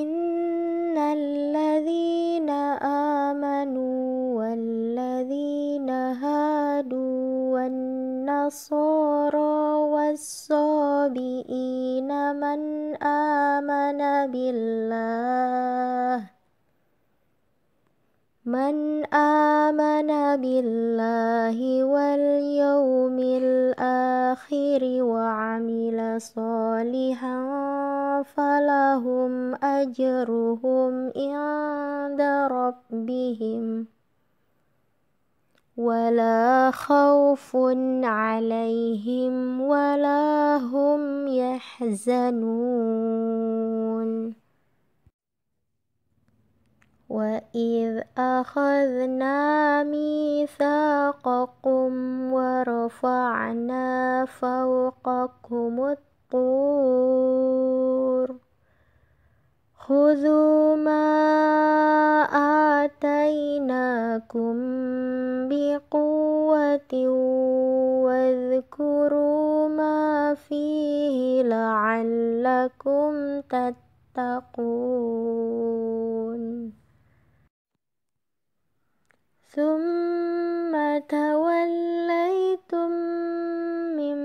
إن الذين آمنوا والذين هادوا والنصارى والصابئين من آمن بالله من آمن بالله واليوم الآخر وعمل صالحا فلهم أجرهم عند ربهم ولا خوف عليهم ولا هم يحزنون وإذ أخذنا ميثاقكم ورفعنا فوقكم الطور خذوا ما آتيناكم بقوة واذكروا ما فيه لعلكم تتقون ثم توليتم من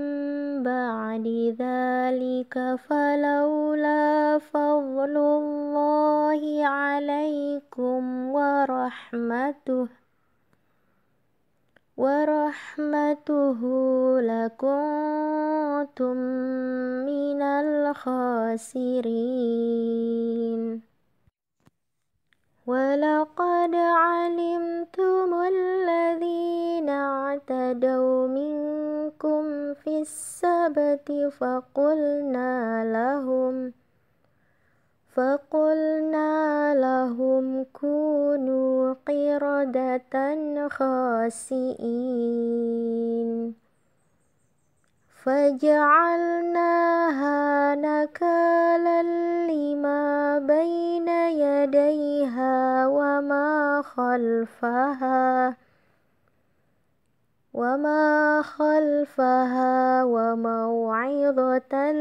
بعد ذلك فلولا فضل الله عليكم ورحمته ورحمته لكنتم من الخاسرين ولقد علمتم الذين اعتدوا منكم في السبت فقلنا لهم فقلنا لهم كونوا قردة خاسئين فجعلناها نكالا لما بين يديها وما خلفها وما خلفها وموعظة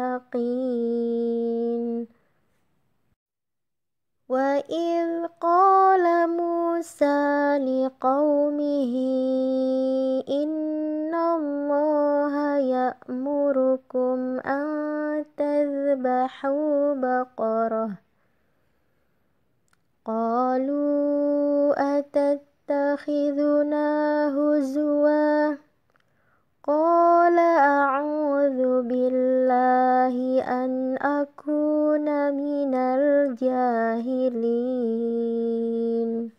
للمتقين وإذ قال موسى لقومه إن يأمركم أن تذبحوا بقرة قالوا أتتخذنا هزوا قال أعوذ بالله أن أكون من الجاهلين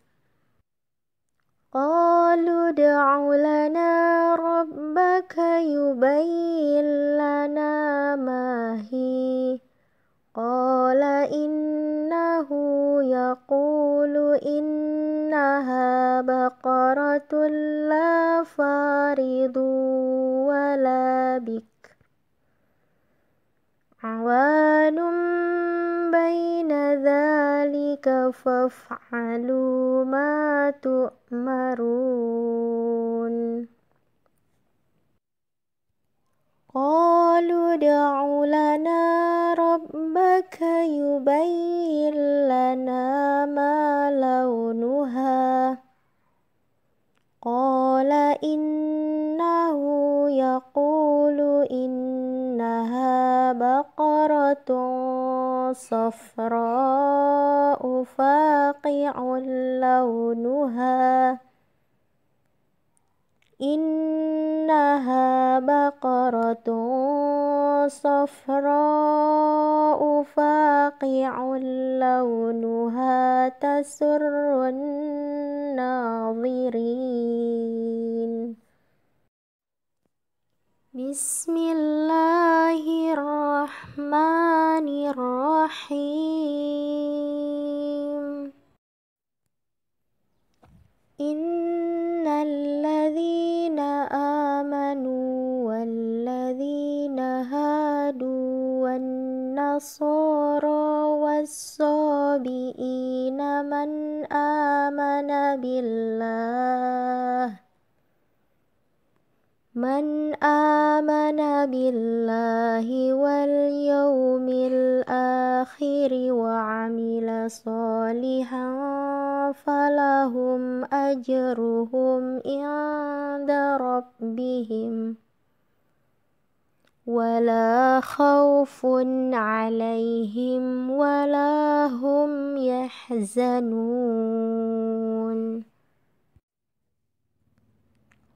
قالوا ادع لنا ربك يبين لنا ما هي قال إنه يقول إنها بقرة لا فارض ولا بكر عوان بين ذلك فافعلوا ما تؤمرون قالوا ادع لنا ربك يبين لنا ما لونها قال إنه يقول إنها بقرة صفراء فاقع لونها إنها بقرة صفراء فاقع لونها تسر الناظرين بسم الله الرحمن الرحيم إن الذين آمنوا والذين هادوا والنصارى والصابئين من آمن بالله من آمن بالله واليوم الآخر وعمل صالحا فلهم أجرهم عند ربهم ولا خوف عليهم ولا هم يحزنون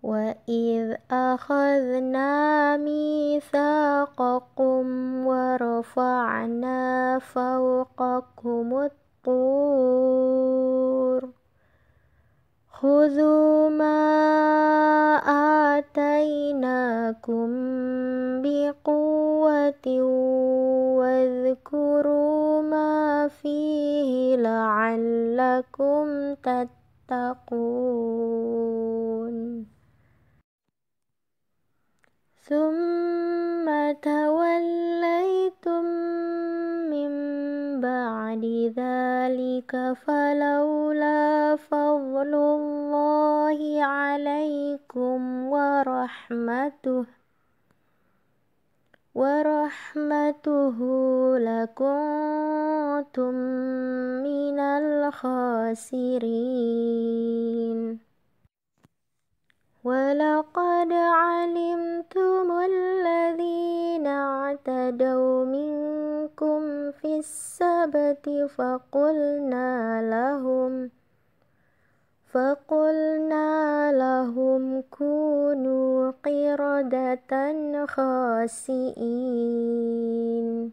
وإذ أخذنا ميثاقكم ورفعنا فوقكم الطور خذوا ما آتيناكم بقوة واذكروا ما فيه لعلكم تتقون ثم توليتم من بعد ذلك فلولا فضل الله عليكم ورحمته ورحمته لكنتم من الخاسرين ولقد علمتم الذين اعتدوا منكم في السبت فقلنا لهم فقلنا لهم كونوا قردة خاسئين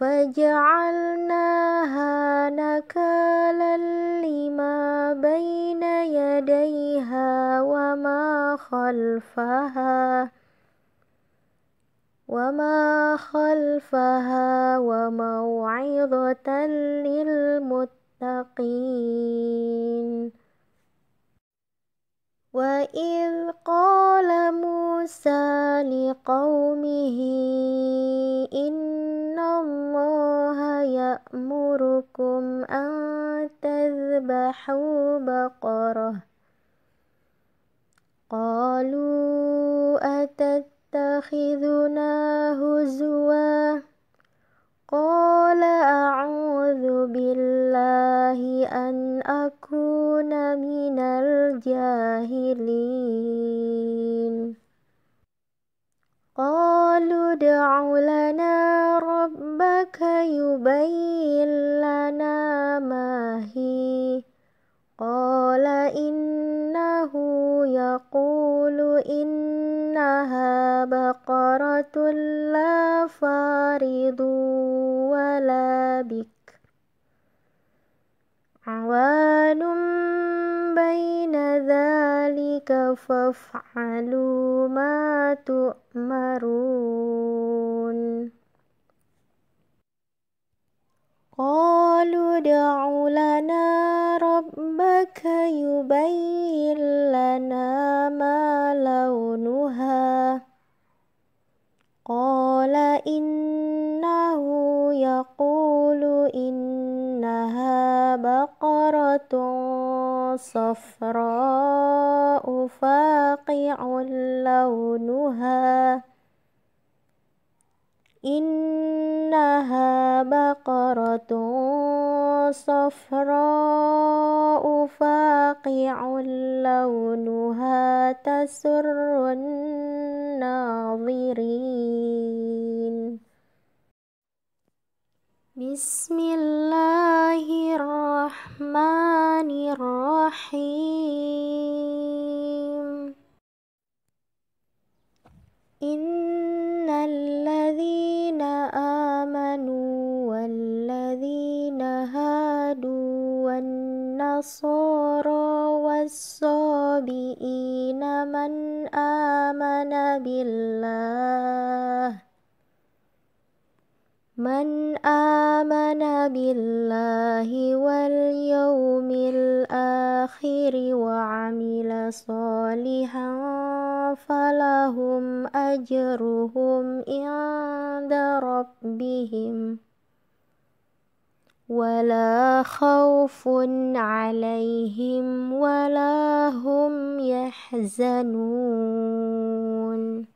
فجعلناها نكالا لما بين يديها وما خلفها وما خلفها وموعظة للمتقين وإذ قال موسى لقومه إن الله يأمركم أن تذبحوا بقرة قالوا أتتخذنا هزواً قال أعوذ بالله أن أكون من الجاهلين قالوا ادع لنا ربك يبين لنا ما هي قال إنه يقول إنها بقرة لا فارض ولا بك عوان بين ذلك فافعلوا ما تؤمرون قالوا ادع لنا يبين لنا ما لونها قال إنه يقول إنها بقرة صفراء فاقع لونها إنها بقرة صفراء فاقع لونها تسر الناظرين بسم الله الرحمن الرحيم إن الذين آمنوا والذين هادوا والنصارى والصابئين من آمن بالله من آمن بالله واليوم الآخر وعمل صالحا فلهم أجرهم عند ربهم ولا خوف عليهم ولا هم يحزنون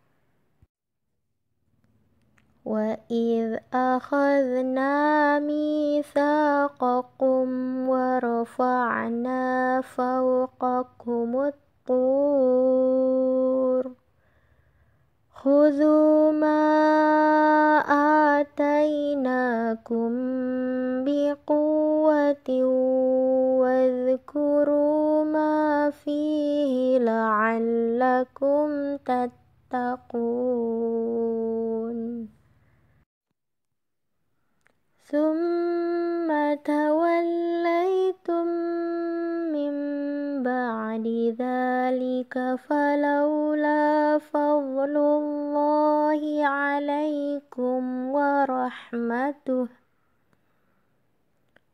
وإذ أخذنا ميثاقكم ورفعنا فوقكم الطور خذوا ما آتيناكم بقوة واذكروا ما فيه لعلكم تتقون ثم توليتم من بعد ذلك فلولا فضل الله عليكم ورحمته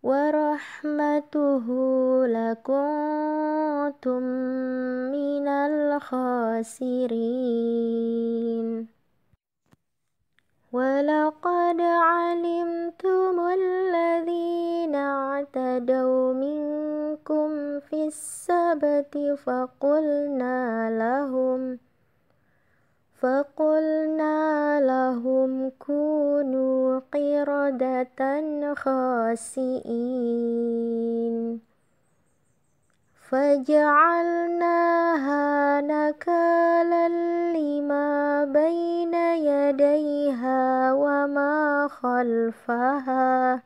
ورحمته لكنتم من الخاسرين ولقد علمتم الذين اعتدوا منكم في السبت فقلنا لهم فقلنا لهم كونوا قردة خاسئين فجعلناها نكالا لما بين يديها وما خلفها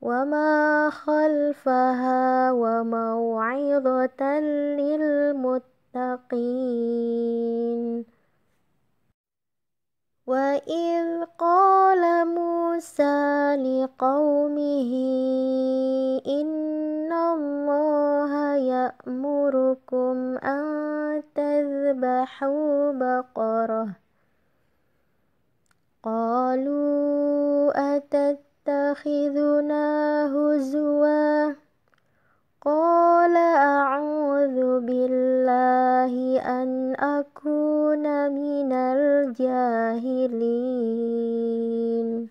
وما خلفها وموعظة للمتقين وإذ قال موسى لقومه إن الله يأمركم أن تذبحوا بقرة قالوا أتتخذنا هزواً قال أعوذ بالله أن أكون من الجاهلين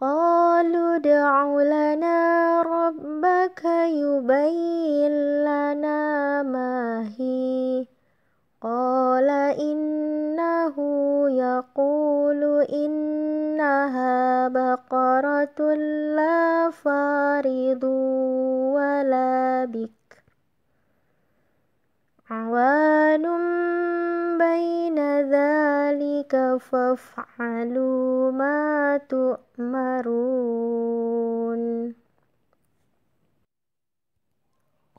قالوا ادع لنا ربك يبين لنا ما هي قال إنه يقول إن إنها بقرة لا فارض ولا بك عوان بين ذلك فافعلوا ما تؤمرون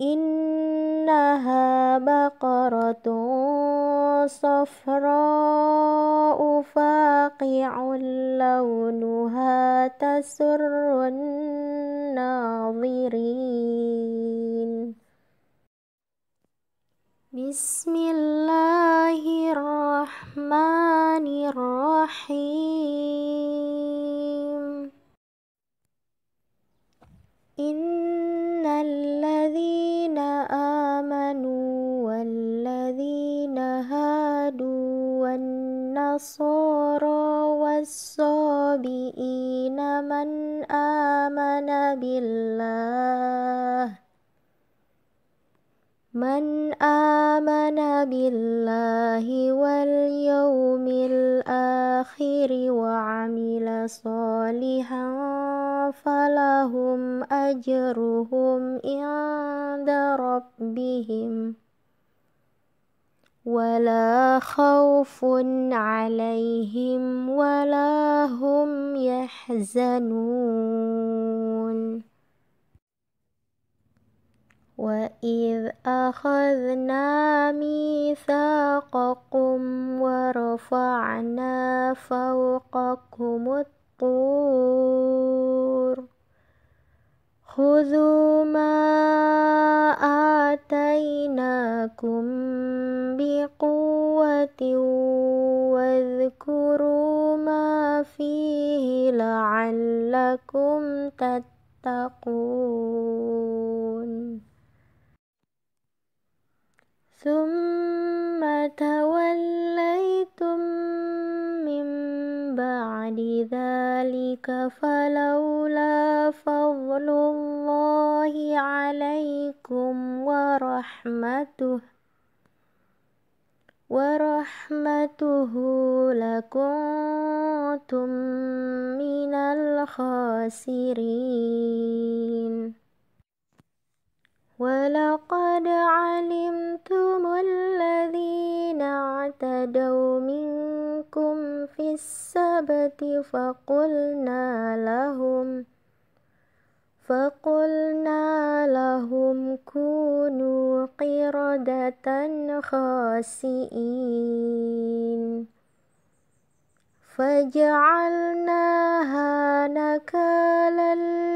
إنها بقرة صفراء فاقع لونها تسر الناظرين بسم الله الرحمن الرحيم إن الذين آمنوا والذين هادوا والنصارى والصابئين من آمن بالله من آمن بالله واليوم الآخر وعمل صالحا فلهم أجرهم عند ربهم ولا خوف عليهم ولا هم يحزنون وإذ أخذنا ميثاقكم ورفعنا فوقكم الطور خذوا ما آتيناكم بقوة واذكروا ما فيه لعلكم تتقون ثم توليتم من بعد ذلك فلولا فضل الله عليكم ورحمته ورحمته لكنتم من الخاسرين ولقد علمتم الذين اعتدوا منكم في السبت فقلنا لهم فقلنا لهم كونوا قردة خاسئين فجعلناها نكالا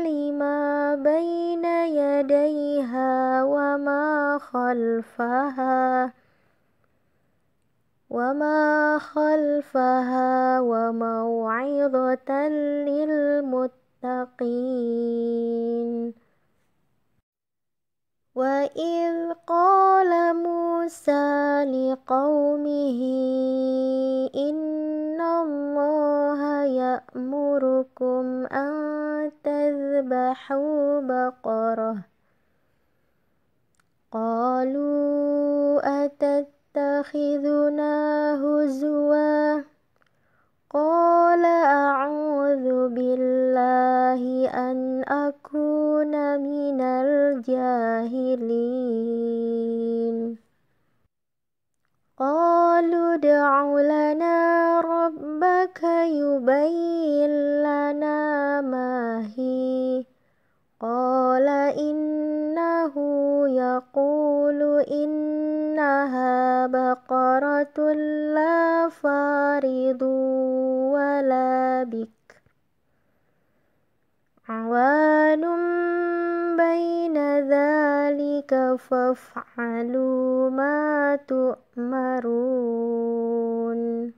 لما بين يديها وما خلفها وما خلفها وموعظة للمتقين وإذ قال موسى لقومه إن الله يأمركم أن تذبحوا بقرة قالوا أتتخذنا هزواً قال أعوذ بالله أن أكون من الجاهلين قالوا ادع لنا ربك يبين لنا ما هي قال إنه يقول إن إنها بقرة لا فارض ولا بك عوان بين ذلك فافعلوا ما تؤمرون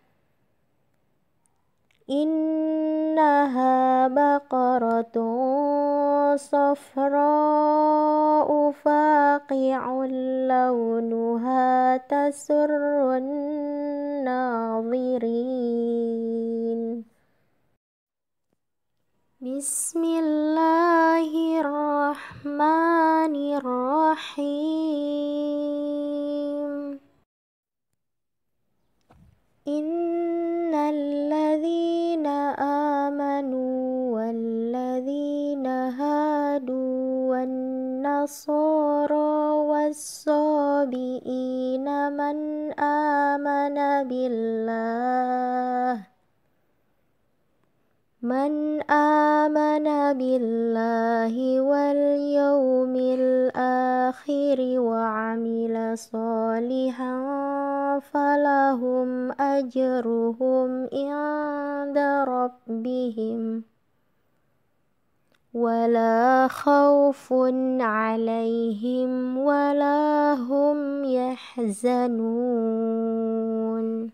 إنها بقرة صفراء فاقع لونها تسر الناظرين بسم الله الرحمن الرحيم إن الذين آمنوا والذين هادوا والنصارى والصابئين من آمن بالله من آمن بالله واليوم الآخر وعمل صالحا فلهم أجرهم عند ربهم ولا خوف عليهم ولا هم يحزنون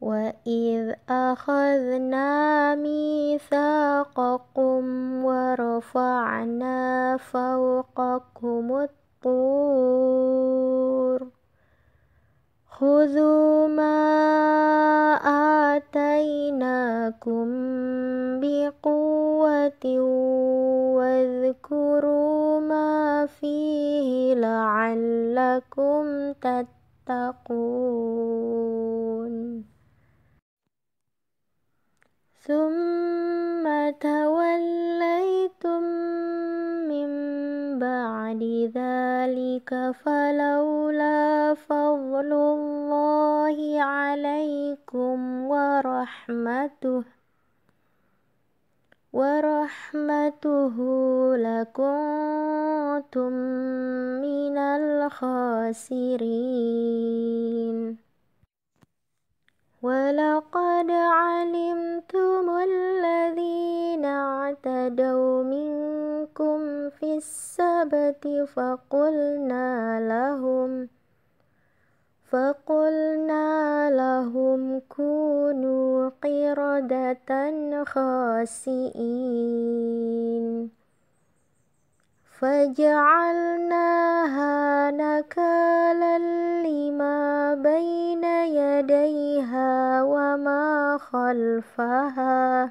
وإذ أخذنا ميثاقكم ورفعنا فوقكم الطور خذوا ما آتيناكم بقوة واذكروا ما فيه لعلكم تتقون ثم توليتم من بعد ذلك فلولا فضل الله عليكم ورحمته ورحمته لكنتم من الخاسرين ولقد علمتم الذين اعتدوا منكم في السبت فقلنا لهم فقلنا لهم كونوا قردة خاسئين فجعلناها نكالا لما بين يديها وما خلفها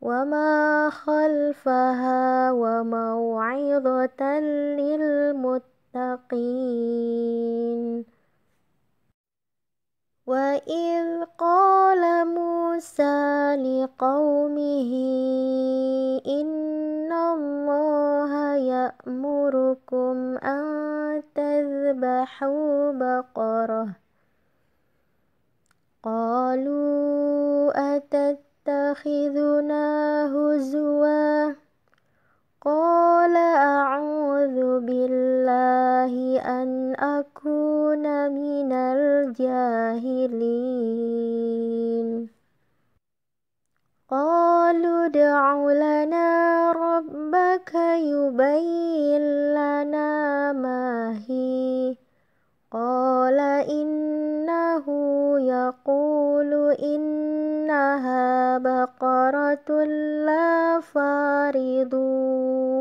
وما خلفها وموعظة للمتقين وإذ قال موسى لقومه إن الله يأمركم أن تذبحوا بقرة قالوا أتتخذنا هزواً قال أعوذ بالله أن أكون من الجاهلين قالوا ادع لنا ربك يبين لنا ما هي قال إنه يقول إنها بقرة لا فارض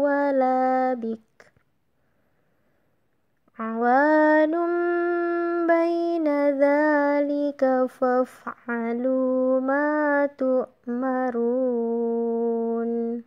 ولا بك عوان بين ذلك فافعلوا ما تؤمرون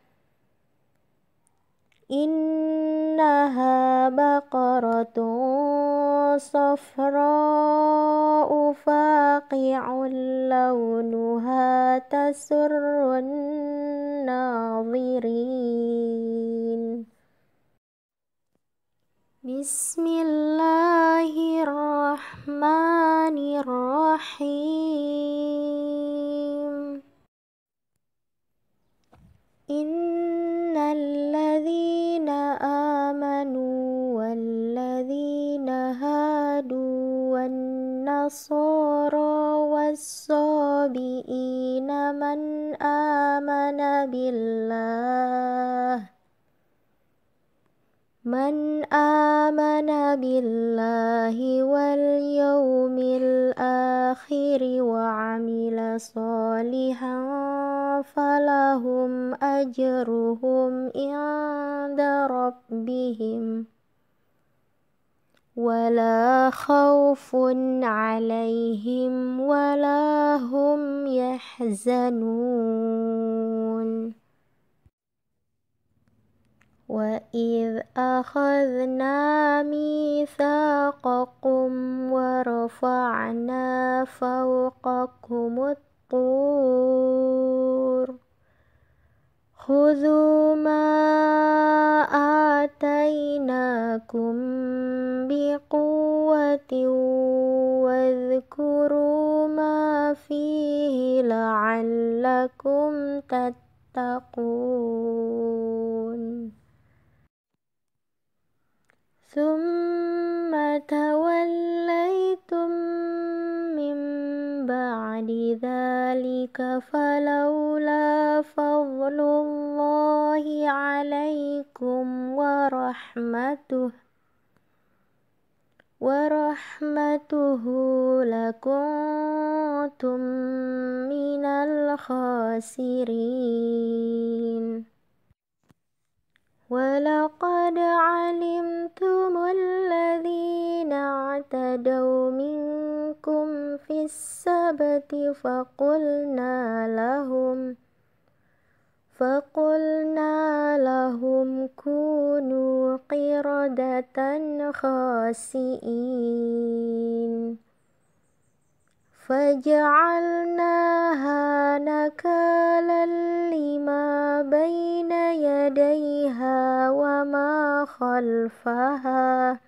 إنها بقرة صفراء فاقع لونها تسر الناظرين بسم الله الرحمن الرحيم إن الذين آمنوا والذين هادوا والنصارى والصابئين من آمن بالله من آمن بالله واليوم الآخر وعمل صالحا فلهم أجرهم عند ربهم ولا خوف عليهم ولا هم يحزنون وإذ أخذنا ميثاقكم ورفعنا فوقكم الطور خذوا ما آتيناكم بقوة واذكروا ما فيه لعلكم تتقون ثم توليتم من بعد ذلك فلولا فضل الله عليكم ورحمته ورحمته لكنتم من الخاسرين ولقد علمتم الذين اعتدوا منكم في السبت فقلنا لهم فقلنا لهم كونوا قردة خاسئين فجعلناها نكالا لما بين يديها وما خلفها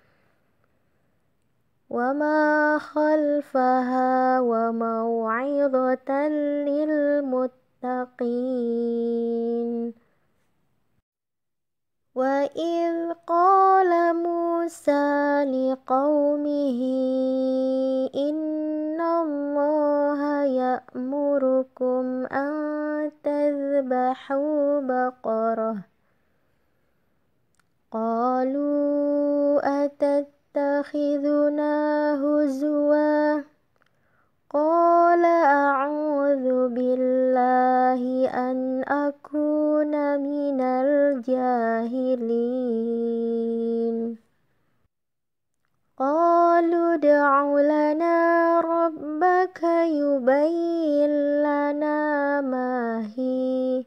وما خلفها وموعظة للمتقين وإذ قال موسى لقومه إن الله يأمركم أن تذبحوا بقرة قالوا أتتخذنا هزوا قال أعوذ بالله أن أكون من الجاهلين قالوا ادع لنا ربك يبين لنا ما هي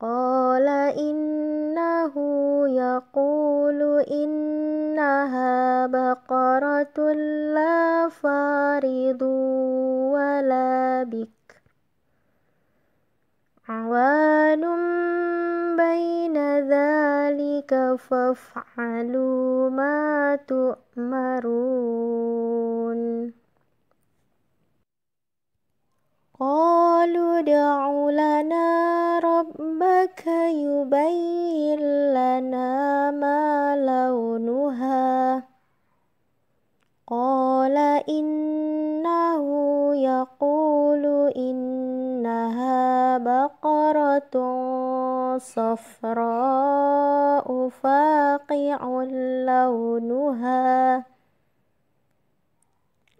قال إنه يقول إنها بقرة لا فارض ولا بك عوان بين ذلك فافعلوا ما تؤمرون قالوا ادع لنا ربك يبين لنا ما لونها قال إنه يقول إنها بقرة صفراء فاقع لونها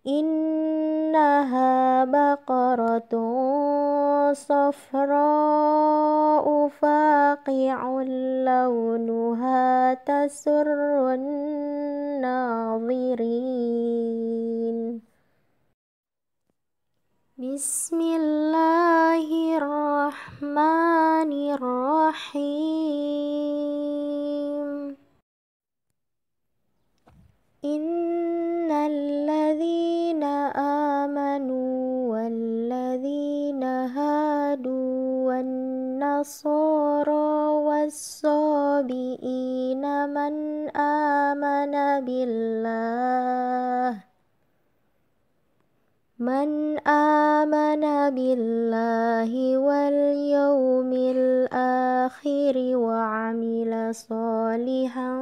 إنها بقرة صفراء فاقع لونها تسر الناظرين بسم الله الرحمن الرحيم إن الذين آمنوا والذين هادوا والنصارى والصابئين من آمن بالله من آمن بالله واليوم الآخر وعمل صالحا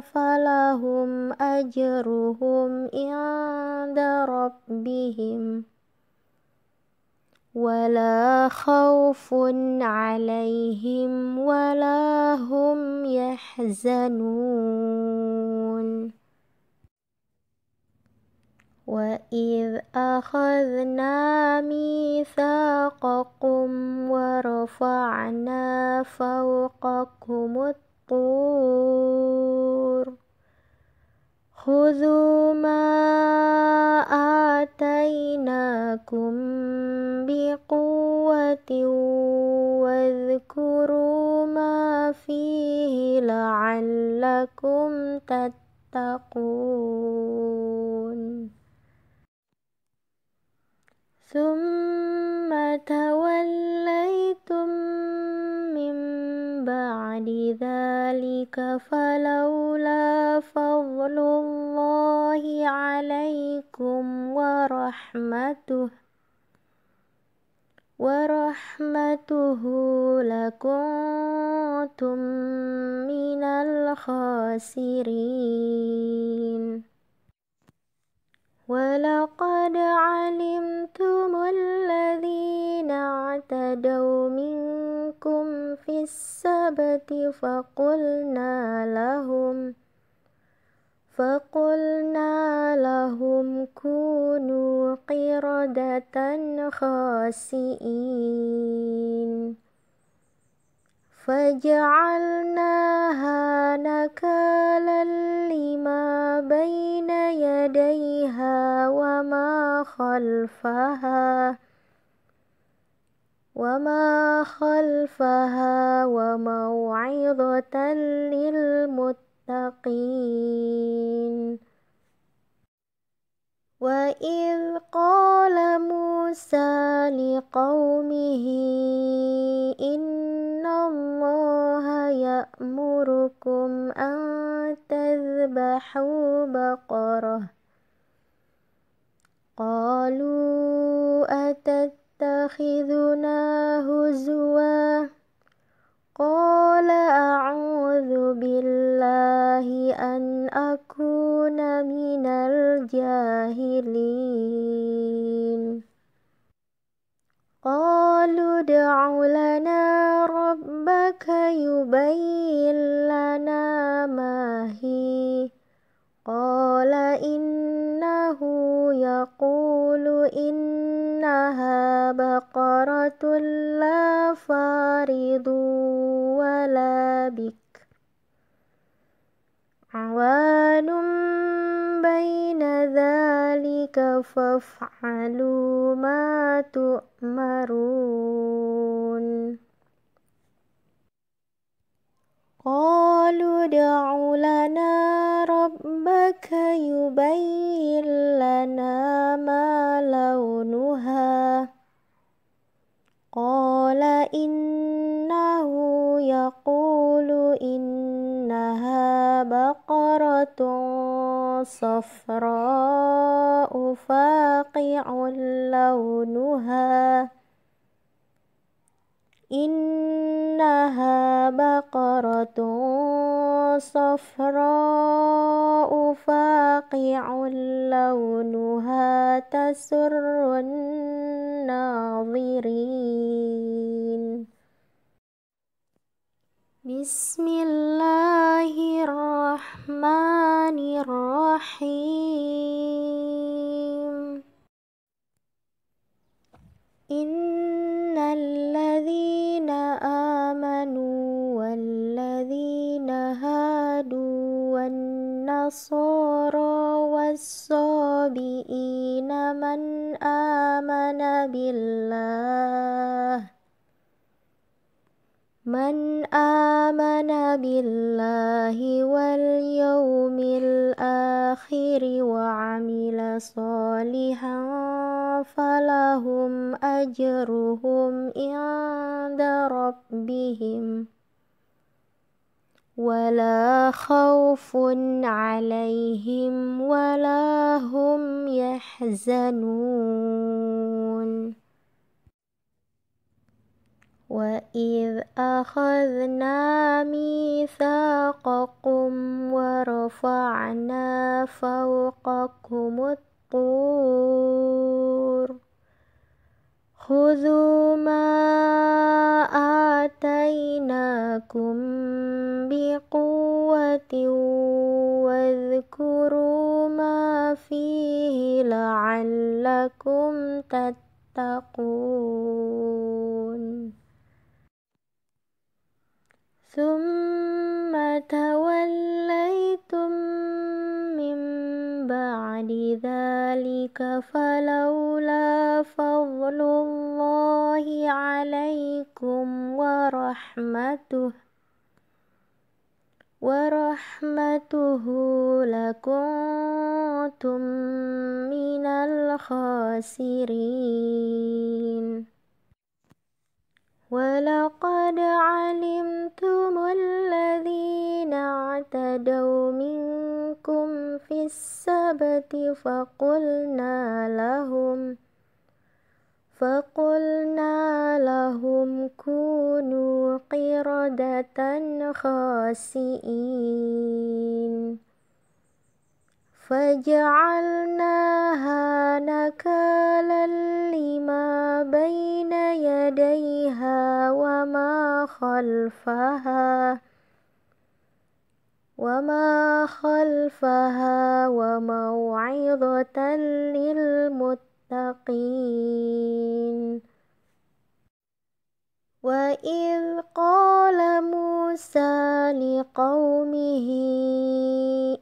فلهم أجرهم عند ربهم ولا خوف عليهم ولا هم يحزنون وإذ أخذنا ميثاقكم ورفعنا فوقكم الطور خذوا ما آتيناكم بقوة واذكروا ما فيه لعلكم تتقون ثم توليتم من بعد ذلك فلولا فضل الله عليكم ورحمته ورحمته لكنتم من الخاسرين ولقد علمتم الذين اعتدوا منكم في السبت فقلنا لهم فقلنا لهم كونوا قردة خاسئين فجعلناها نكالا لما بين يديها وما خلفها وما خلفها وموعظة للمتقين وإذ قال موسى لقومه إن الله يأمركم أن تذبحوا بقرة قالوا أتتخذنا هزواً قال أعوذ بالله أن أكون من الجاهلين قالوا ادع لنا ربك يبين لنا ما هي قال إنه يقول إنها بقرة لا فارض ولا بك عوان بين ذلك فافعلوا ما تؤمرون قالوا ادع لنا ربنا يبين لنا ما لونها قال إنه يقول إنها بقرة صفراء فاقع لونها إنها بقرة صفراء فاقع لونها تسر الناظرين بسم الله الرحمن الرحيم إن الذين آمنوا والذين هادوا والنصارى والصابئين من آمن بالله من آمن بالله واليوم الآخر وعمل صالحا فلهم أجرهم عند ربهم ولا خوف عليهم ولا هم يحزنون وإذ أخذنا ميثاقكم ورفعنا فوقكم الطور خذوا ما آتيناكم بقوة واذكروا ما فيه لعلكم تتقون ثم توليتم من بعد ذلك فلولا فضل الله عليكم ورحمته ورحمته لكنتم من الخاسرين ولقد علمتم الذين اعتدوا منكم في السبت فقلنا لهم فقلنا لهم كونوا قردة خاسئين فجعلناها نكالا لما بين يديها وما خلفها وما خلفها وموعظة للمتقين وإذ قال موسى لقومه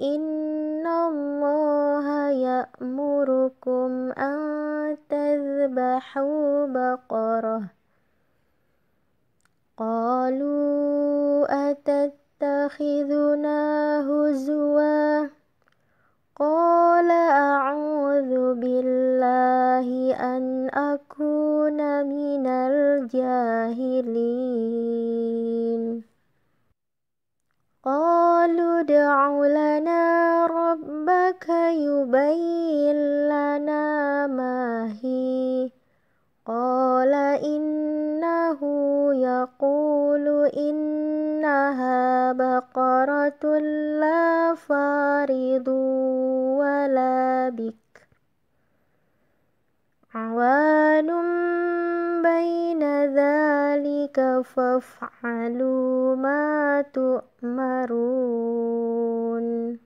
إن الله يأمركم أن تذبحوا بقرة قالوا أتتخذنا هزواً قال أعوذ بالله أن أكون من الجاهلين قالوا ادع لنا ربك يبين لنا ما هي قال إنه يقول إنها بقرة لا فارض ولا بك عوان بين ذلك فافعلوا ما تؤمرون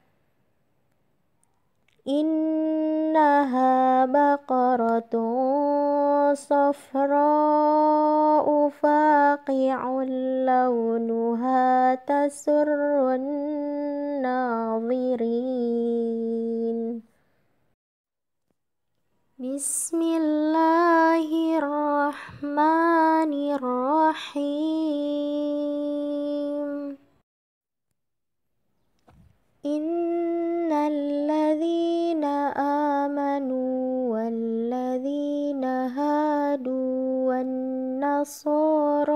إنها بقرة صفراء فاقع لونها تسر الناظرين بسم الله الرحمن الرحيم إن الذين آمنوا والذين هادوا والنصارى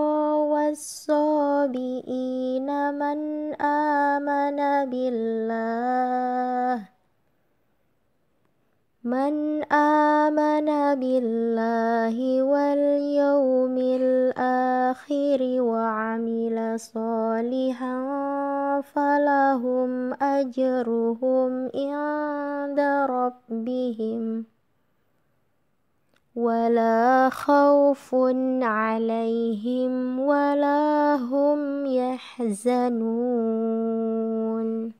والصابئين من آمن بالله من آمن بالله واليوم الآخر وعمل صالحا فلهم أجرهم عند ربهم ولا خوف عليهم ولا هم يحزنون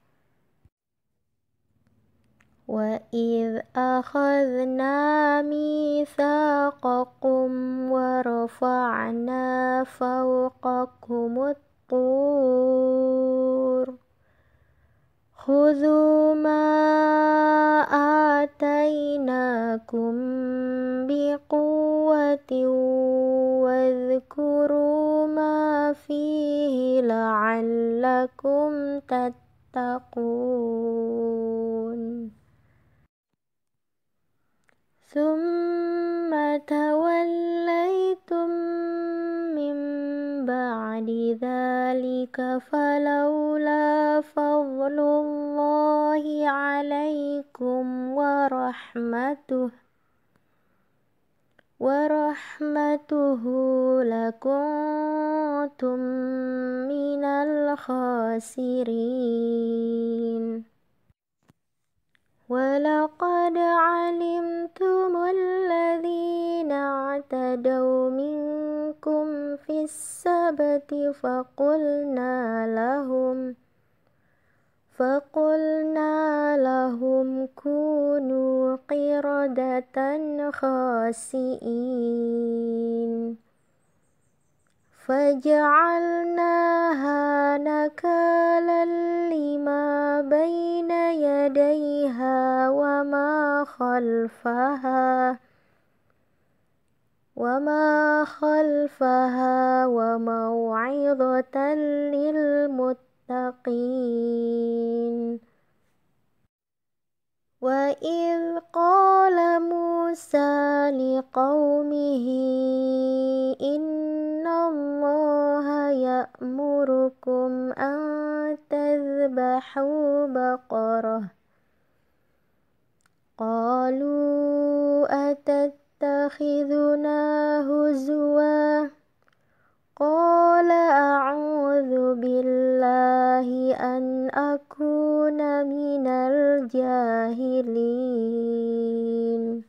وإذ أخذنا ميثاقكم ورفعنا فوقكم الطور خذوا ما آتيناكم بقوة واذكروا ما فيه لعلكم تتقون ثم توليتم من بعد ذلك فلولا فضل الله عليكم ورحمته ورحمته لكنتم من الخاسرين ولقد علمتم الذين اعتدوا منكم في السبت فقلنا لهم فقلنا لهم كونوا قردة خاسئين فجعلناها نكالا لما بين يديها وما خلفها وما خلفها وموعظة للمتقين وإذ قال موسى لقومه إن الله يأمركم أن تذبحوا بقرة قالوا أتتخذنا هزواً قال أعوذ بالله أن أكون من الجاهلين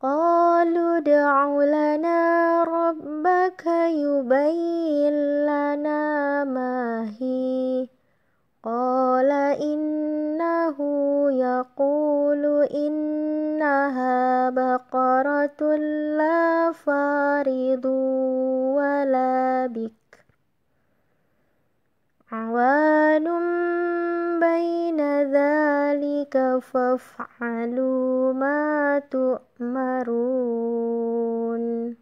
قالوا ادع لنا ربك يبين لنا ما هي قال إنه يقول إن لها بقرة لا فارض ولا بك عوان بين ذلك فافعلوا ما تؤمرون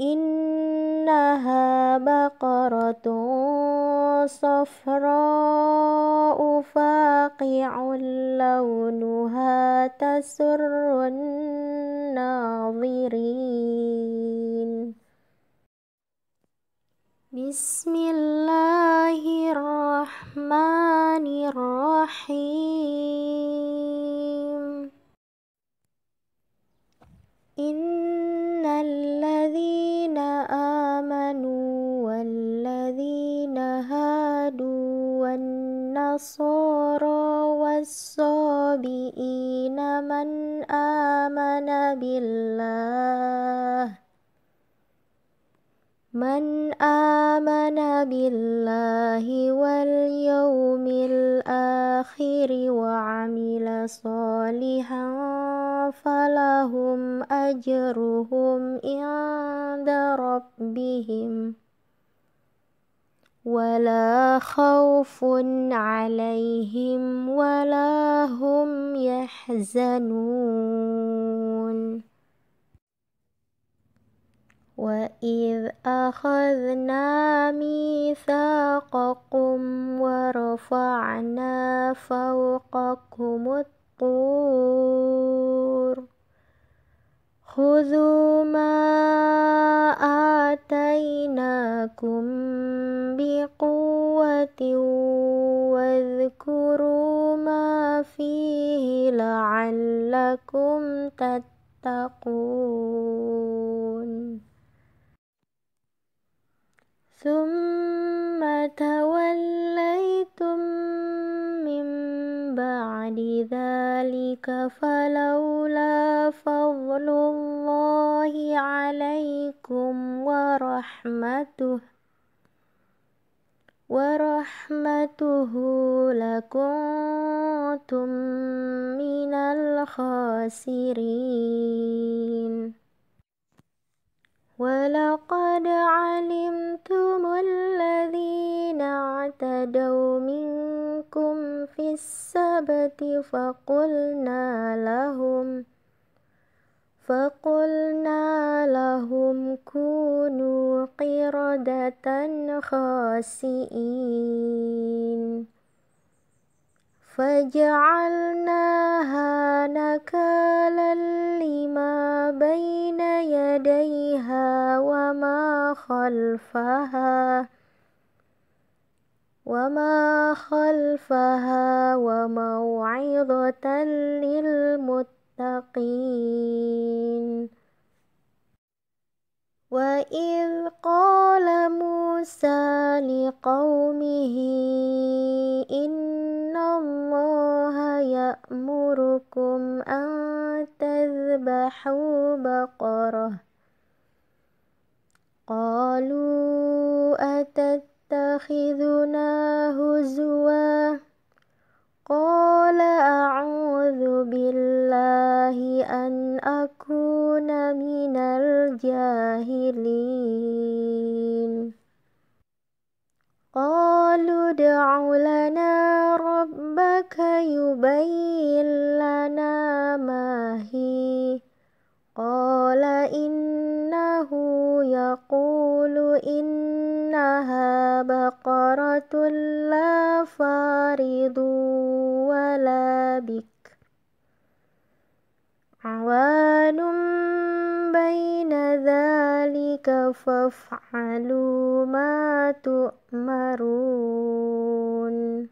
إنها بقرة صفراء فاقع لونها تسر الناظرين بسم الله الرحمن الرحيم إن الذين آمنوا والذين هادوا والنصارى والصابئين من آمن بالله من آمن بالله واليوم الآخر وعمل صالحا فلهم أجرهم عند ربهم ولا خوف عليهم ولا هم يحزنون وإذ أخذنا ميثاقكم ورفعنا فوقكم الطور خذوا ما آتيناكم بقوة واذكروا ما فيه لعلكم تتقون ثم توليتم من بعد ذلك فلولا فضل الله عليكم ورحمته ورحمته لكنتم من الخاسرين ولقد علمتم الذين اعتدوا منكم في السبت فقلنا لهم فقلنا لهم كونوا قردة خاسئين فجعلناها نكالا لما بين يديها وما خلفها وما خلفها وموعظة للمتقين وإذ قال موسى لقومه إن الله يأمركم أن تذبحوا بقرة قالوا أتتخذنا هزواً قال أعوذ بالله أن أكون من الجاهلين قالوا ادع لنا ربك يبين لنا ما هي قال إنه يقول إنها بقرة لا فارض ولا بك عوان بين ذلك فافعلوا ما تؤمرون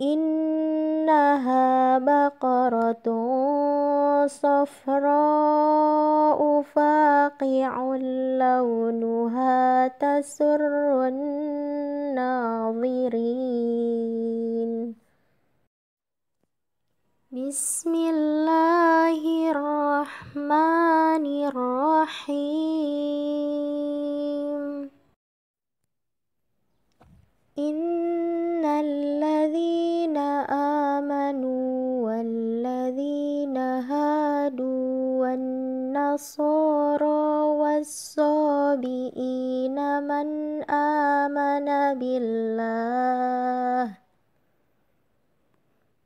إنها بقرة صفراء فاقع لونها تسر الناظرين بسم الله الرحمن الرحيم إن الذين آمنوا والذين هادوا والنصارى والصابئين من آمن بالله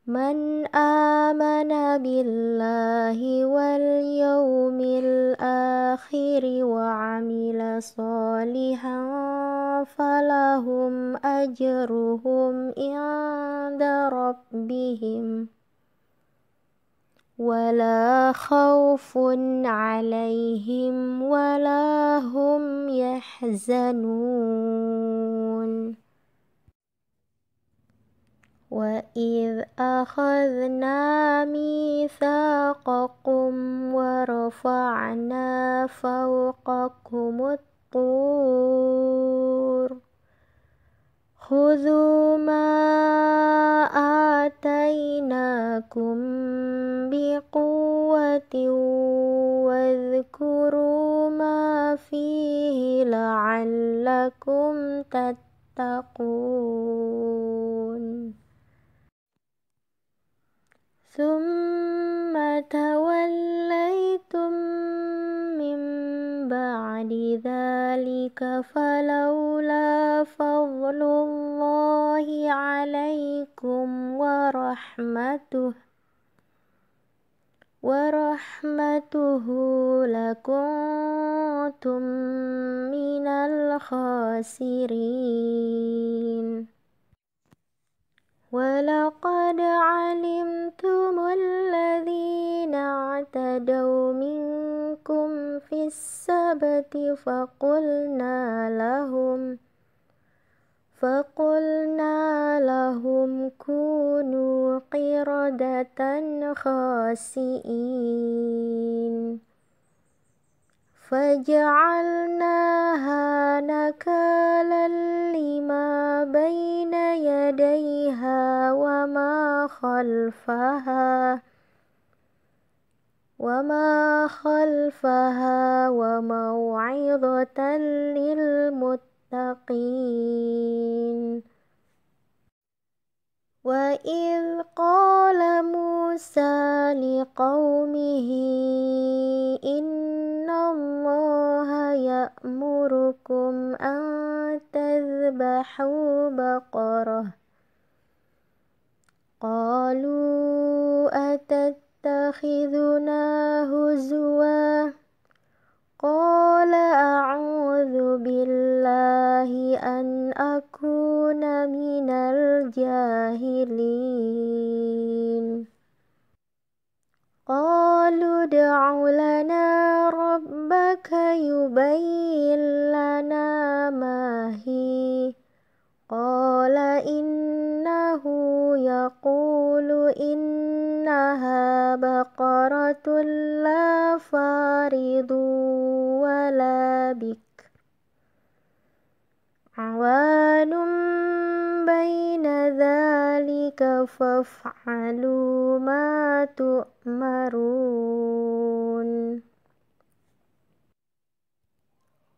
من آمن بالله واليوم الآخر وعمل صالحا فلهم أجرهم عند ربهم ولا خوف عليهم ولا هم يحزنون وإذ أخذنا ميثاقكم ورفعنا فوقكم الطور خذوا ما آتيناكم بقوة واذكروا ما فيه لعلكم تتقون ثم توليتم من بعد ذلك فلولا فضل الله عليكم ورحمته ورحمته لكنتم من الخاسرين ولقد علمتم الذين اعتدوا منكم في السبت فقلنا لهم فقلنا لهم كونوا قردة خاسئين فجعلناها نكالا لما بين يديها وما خلفها وما خلفها وموعظة للمتقين وإذ قال موسى لقومه إن الله يأمركم أن تذبحوا بقرة قالوا أتتخذنا هزواً قال أعوذ بالله أن أكون من الجاهلين قالوا ادع لنا ربك يبين لنا ما هي قال إنه يقول إنها بقرة لا فارض ولا بك عوان بين ذلك فافعلوا ما تؤمرون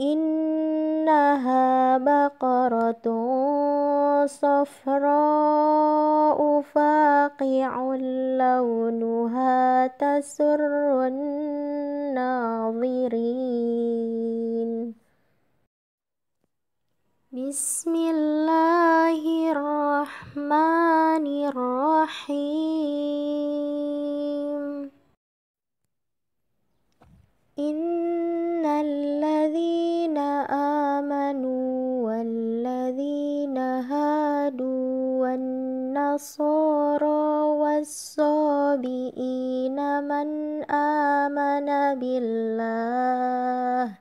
إنها بقرة صفراء فاقع لونها تسر الناظرين بسم الله الرحمن الرحيم إن الذين آمنوا والذين هادوا والنصارى والصابئين من آمن بالله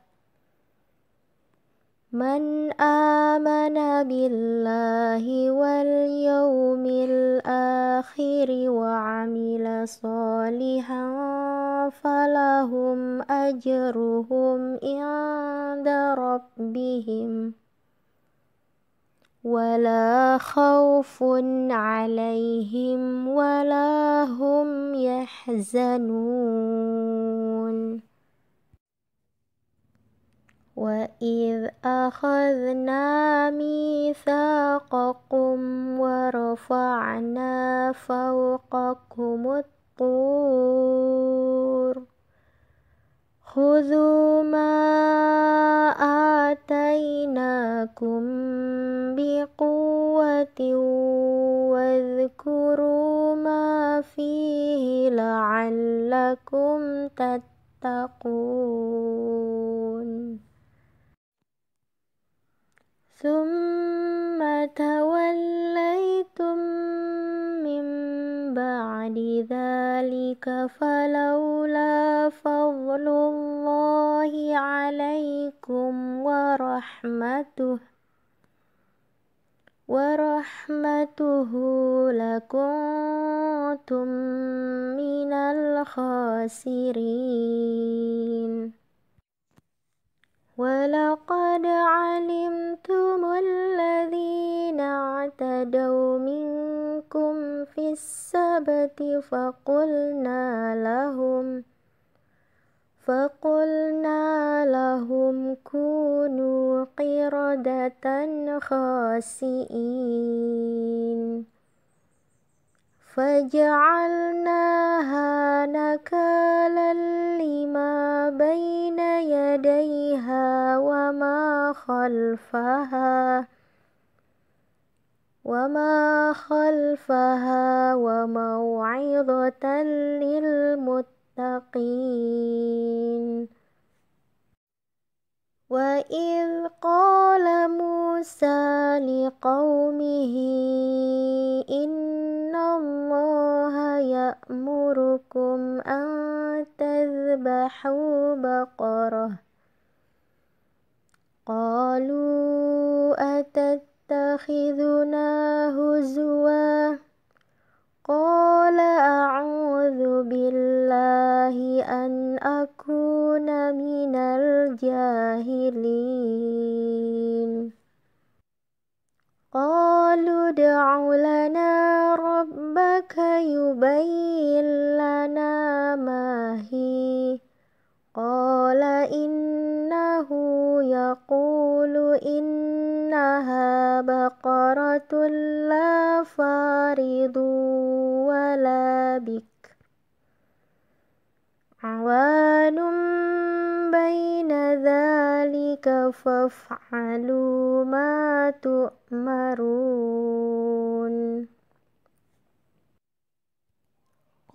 من آمن بالله واليوم الآخر وعمل صالحا فلهم أجرهم عند ربهم ولا خوف عليهم ولا هم يحزنون وإذ أخذنا ميثاقكم ورفعنا فوقكم الطور خذوا ما آتيناكم بقوة واذكروا ما فيه لعلكم تتقون ثم توليتم من بعد ذلك فلولا فضل الله عليكم ورحمته ورحمته لكنتم من الخاسرين ولقد علمتم الذين اعتدوا منكم في السبت فقلنا لهم فقلنا لهم كونوا قردة خاسئين فجعلناها نكالا لما بين يديها وما خلفها وما خلفها وموعظة للمتقين وإذ قال موسى لقومه إن الله يأمركم أن تذبحوا بقرة قالوا أتتخذنا هزواً قال أعوذ بالله أن أكون من الجاهلين قالوا ادع لنا ربك يبين لنا ما هي قال إنه يقول إنها بقرة لا فارض ولا بك عوان بين ذلك فافعلوا ما تؤمرون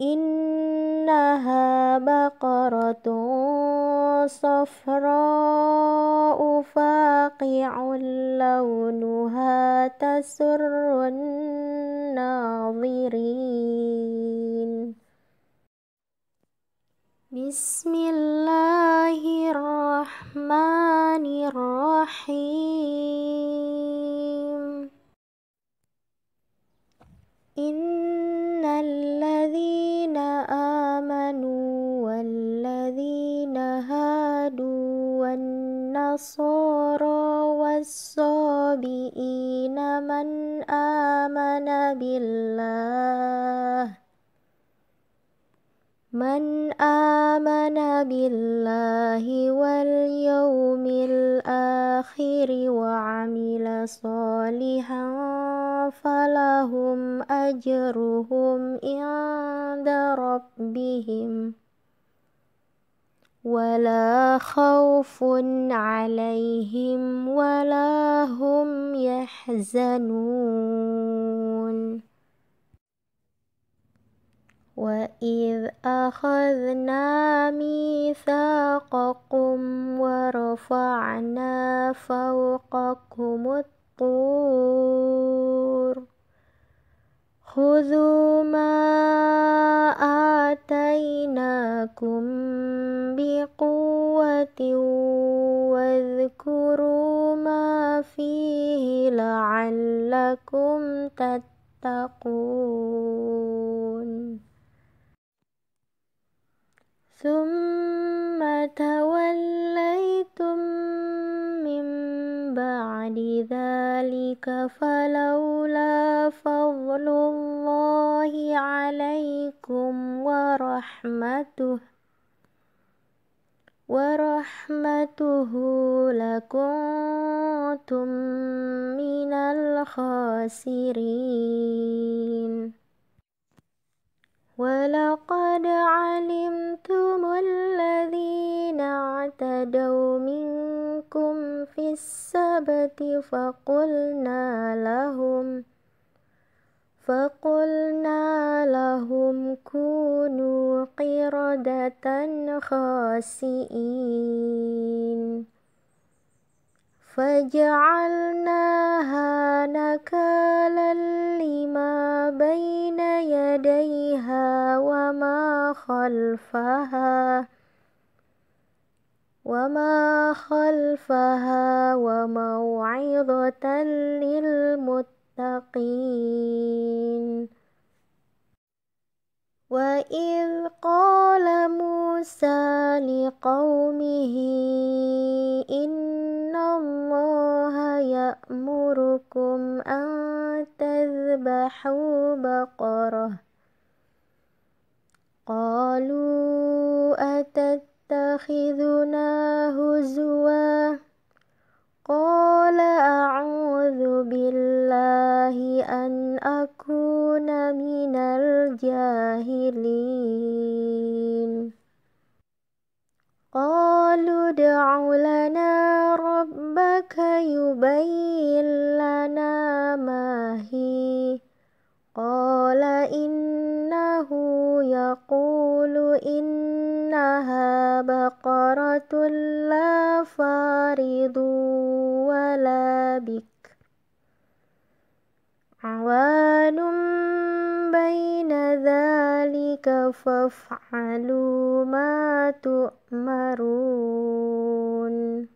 إنها بقرة صفراء فاقع لونها تسر الناظرين بسم الله الرحمن الرحيم إن الذين آمنوا والذين هادوا والنصارى والصابئين من آمن بالله من آمن بالله واليوم الآخر وعمل صالحا فلهم أجرهم عند ربهم ولا خوف عليهم ولا هم يحزنون وإذ أخذنا ميثاقكم ورفعنا فوقكم الطور خذوا ما آتيناكم بقوة واذكروا ما فيه لعلكم تتقون ثم توليتم من بعد ذلك فلولا فضل الله عليكم ورحمته ورحمته لكنتم من الخاسرين ولقد علمتم الذين اعتدوا منكم في السبت فقلنا لهم فقلنا لهم كونوا قردة خاسئين فجعلناها نكالا لما بين يديها وما خلفها وما خلفها وموعظة للمتقين وإذ قال موسى لقومه إن الله يأمركم أن تذبحوا بقرة قالوا أتتخذنا هزواً قال أعوذ بالله أن أكون من الجاهلين قالوا ادع لنا ربك يبين لنا ما هي قال إنه يقول إنها بقرة لا فارض ولا بك عوان بين ذلك فافعلوا ما تؤمرون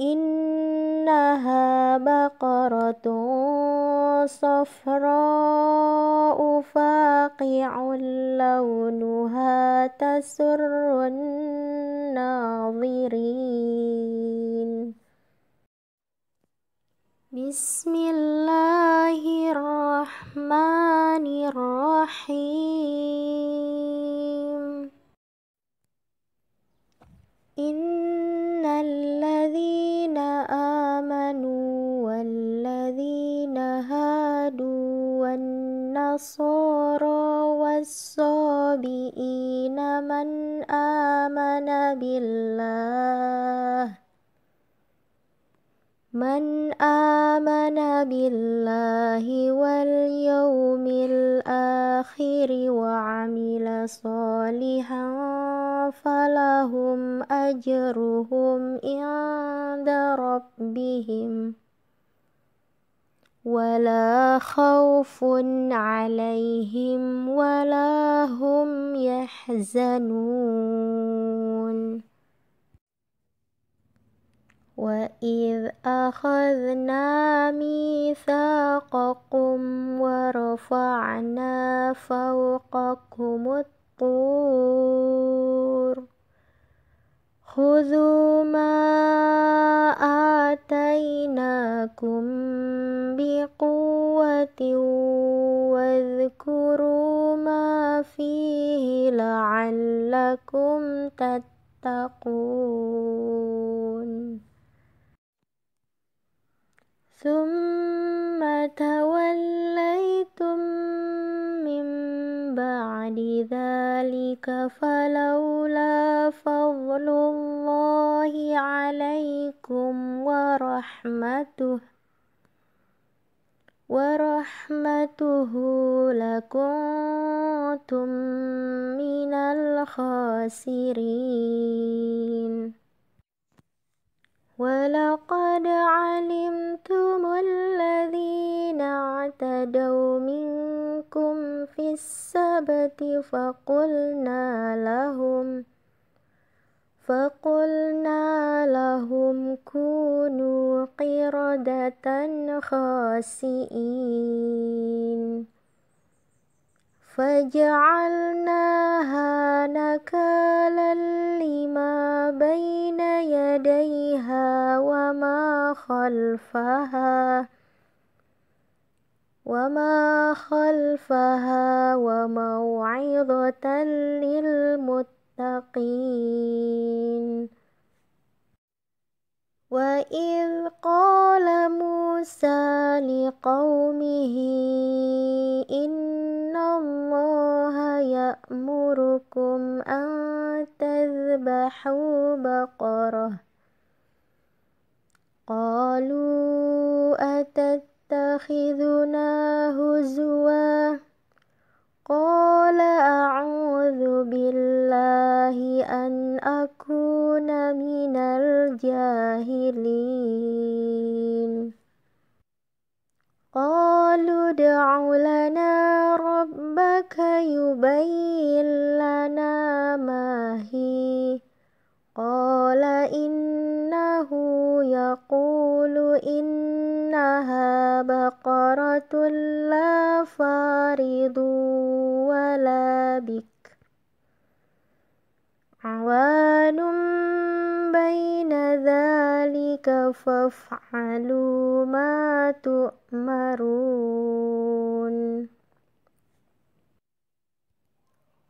إنها بقرة صفراء فاقع لونها تسر الناظرين بسم الله الرحمن الرحيم إن الذين آمنوا والذين هادوا والنصارى والصابئين من آمن بالله من آمن بالله واليوم الآخر وعمل صالحا فلهم أجرهم عند ربهم ولا خوف عليهم ولا هم يحزنون وإذ أخذنا ميثاقكم ورفعنا فوقكم الطور خذوا ما آتيناكم بقوة واذكروا ما فيه لعلكم تتقون ثم توليتم من بعد ذلك فلولا فضل الله عليكم ورحمته ورحمته لكنتم من الخاسرين ولقد علمتم الذين اعتدوا منكم في السبت فقلنا لهم فقلنا لهم كونوا قردة خاسئين فجعلناها نكالا لما بين يديها وما خلفها وما خلفها وموعظة للمتقين وإذ قال موسى لقومه إن الله يأمركم أن تذبحوا بقرة قالوا أتتخذنا هزواً قال أعوذ بالله أن أكون من الجاهلين قالوا ادع لنا ربك يبين لنا ما هي قال إنه يقول إن لها بقرة لا فارض ولا بك عوان بين ذلك فافعلوا ما تؤمرون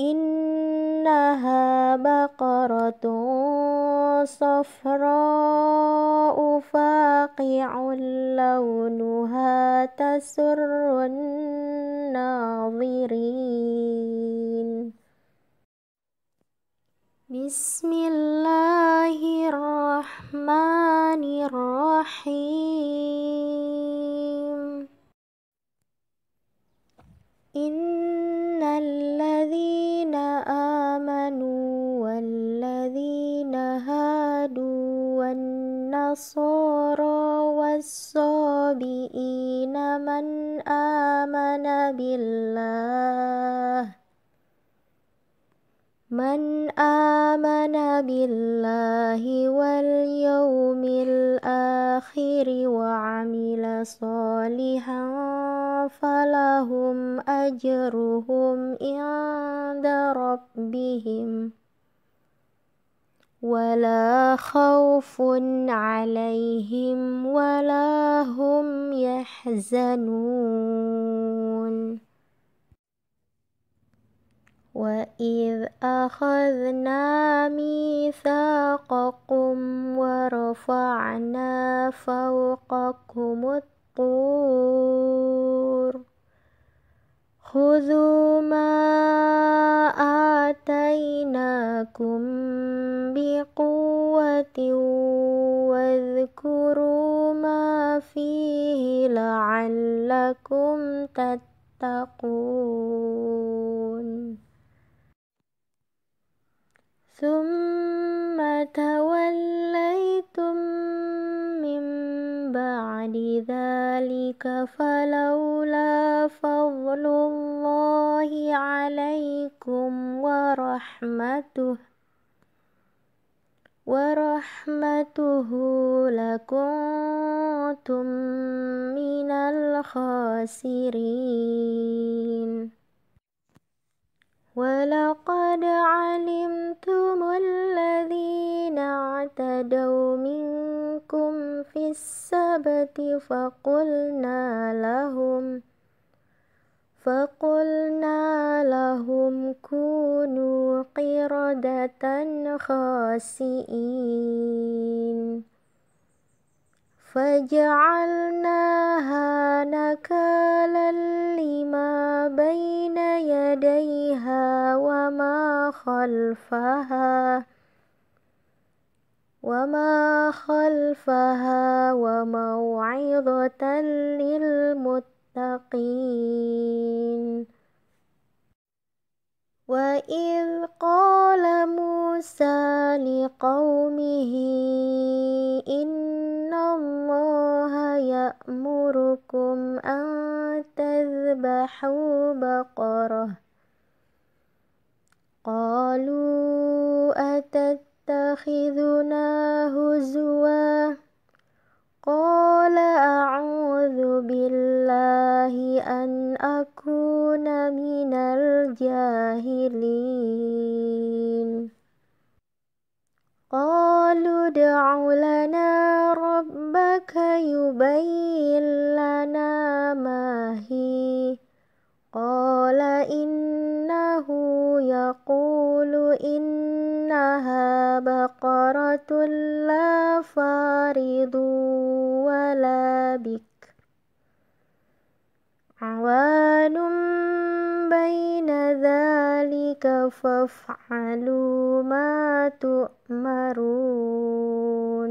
إنها بقرة صفراء فاقع لونها تسر الناظرين بسم الله الرحمن الرحيم إن الذين آمنوا والذين هادوا والنصارى والصابئين من آمن بالله من آمن بالله واليوم الآخر وعمل صالحا فلهم أجرهم عند ربهم ولا خوف عليهم ولا هم يحزنون وإذ أخذنا ميثاقكم ورفعنا فوقكم الطور خذوا ما آتيناكم بقوة واذكروا ما فيه لعلكم تتقون ثم توليتم من بعد ذلك فلولا فضل الله عليكم ورحمته ورحمته لكنتم من الخاسرين ولقد علمتم الذين اعتدوا منكم في السبت فقلنا لهم فقلنا لهم كونوا قردة خاسئين فجعلناها نكالا لما بين يديها وما خلفها وما خلفها وموعظة للمتقين وإذ قال موسى لقومه إن الله يأمركم أن تذبحوا بقرة قالوا أتتخذنا هزواً قال أعوذ بالله أن أكون من الجاهلين قالوا ادع لنا ربك يبين لنا ما هي قال إنه يقول إنها بقرة لا فارض ولا بك عوان بين ذلك فافعلوا ما تؤمرون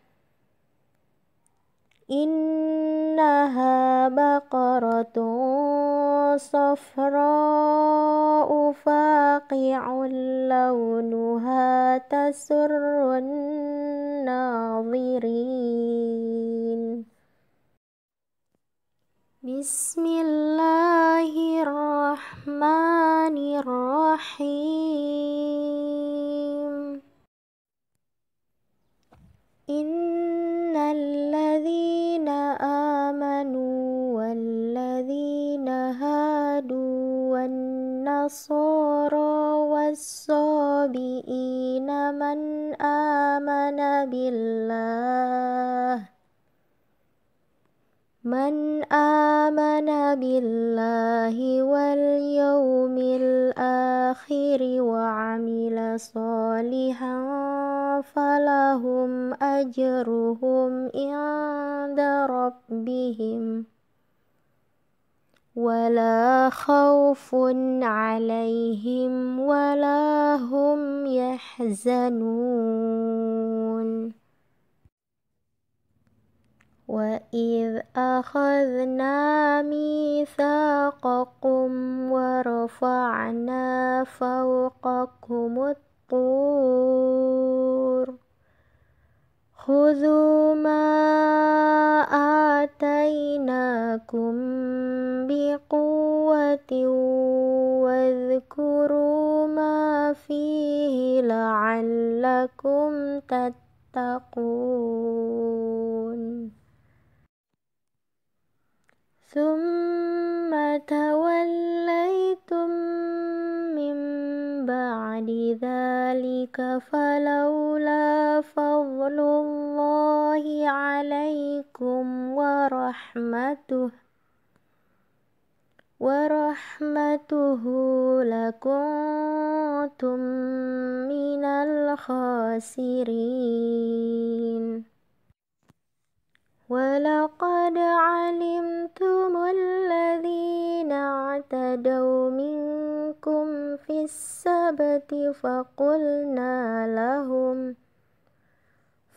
إنها بقرة صفراء فاقع لونها تسر الناظرين بسم أجرهم عند ربهم ولا خوف عليهم ولا هم يحزنون وإذ أخذنا ميثاقكم ورفعنا فوقكم الطور خذوا ما آتيناكم بقوة واذكروا ما فيه لعلكم تتقون ثم توليتم من بعد ذلك فلولا فضل الله عليكم ورحمته ورحمته لكنتم من الخاسرين ولقد علمتم الذين اعتدوا منكم في السبت فقلنا لهم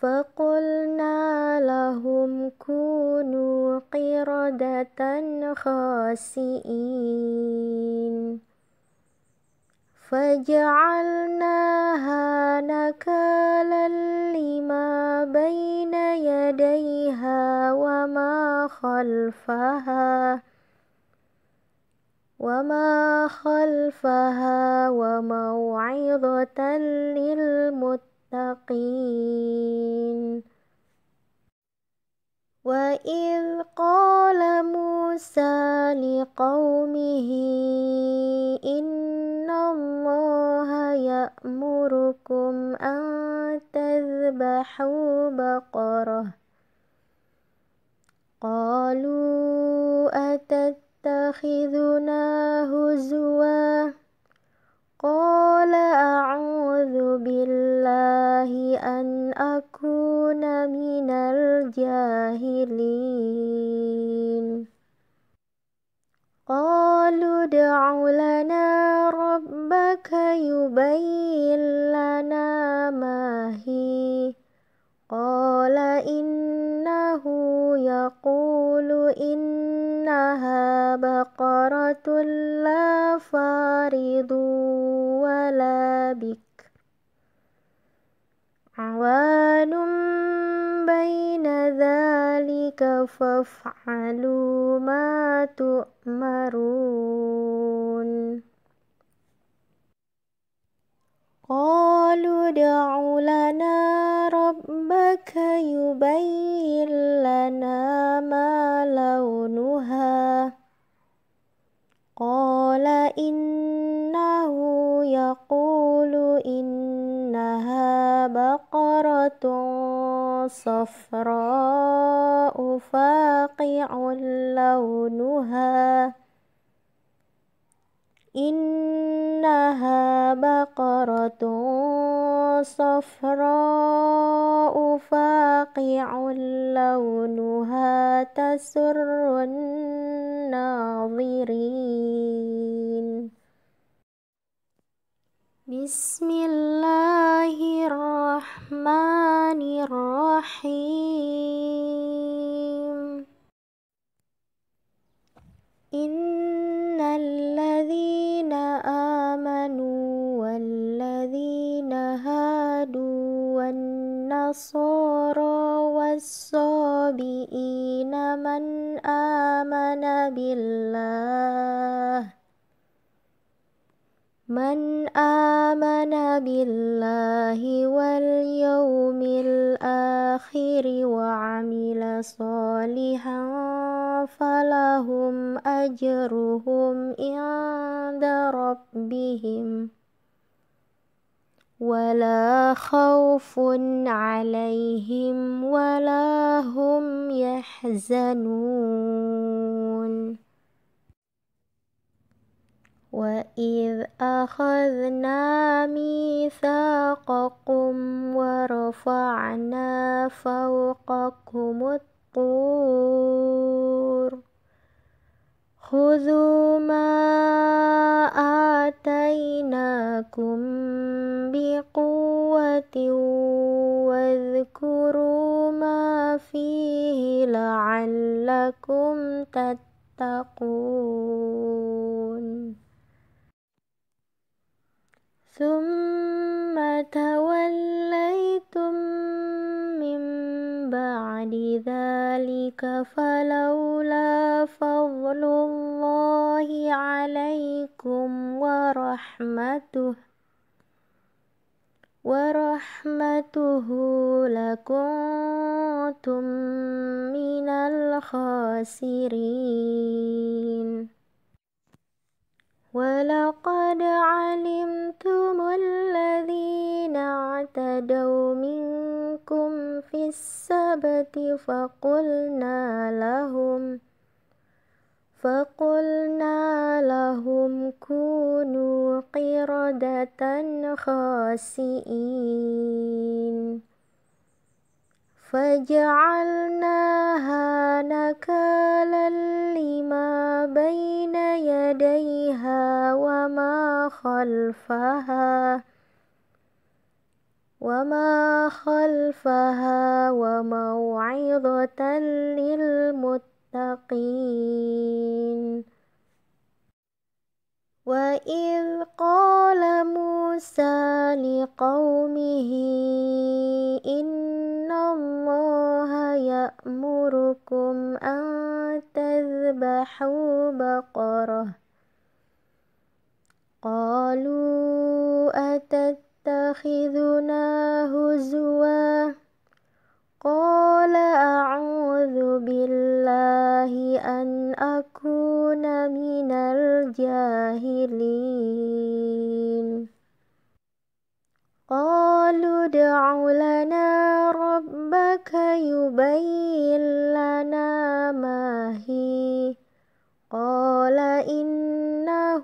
فقلنا لهم كونوا قردة خاسئين فجعلناها نكالا لما بين يديها وما خلفها وما خلفها وموعظة للمتقين وإذ قال موسى لقومه إن تَنَاحَوْا مسكتهم الطور خذوا ما آتيناكم بقوة واذكروا ما فيه لعلكم تتقون ثم توليتم بعد ذلك فلولا فضل الله عليكم ورحمته ورحمته لكنتم من الخاسرين ولقد علمتم الذين اعتدوا منكم في السبت فقلنا لهم فقلنا لهم كونوا قردة خاسئين فجعلناها نكالا لما بين يديها وما خلفها وما خلفها وموعظة للمتقين وإذ قال موسى لقومه إن الله يأمركم أن تذبحوا بقرة قالوا أتتخذنا هزواً قال أعوذ بالله أن أكون من الجاهلين قالوا ادع لنا ربك يبين لنا ما هي قال إنه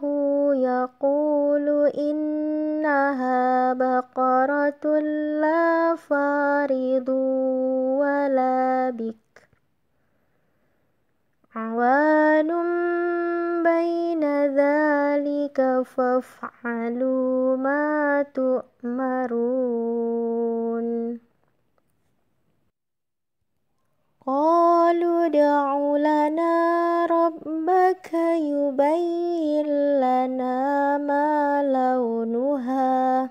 يقول إنها بقرة لا فارض ولا بك عوان بين ذلك فافعلوا ما تؤمرون قالوا ادع لنا ربك يبين لنا ما لونها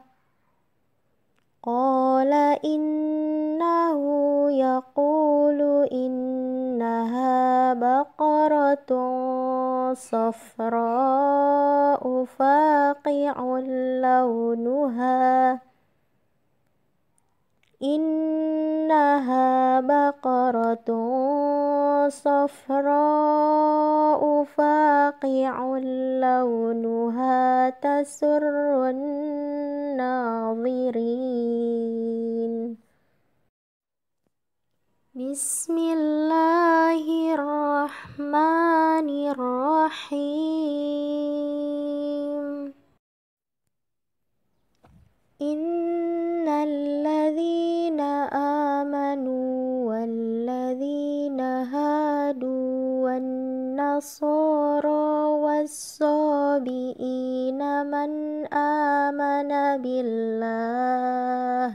قال إنه يقول إنها بقرة صفراء حمرة صفراء فاقع لونها تسر الناظرين بسم الله الرحمن الرحيم إن الذين آمنوا والنصارى والصابئين من آمن بالله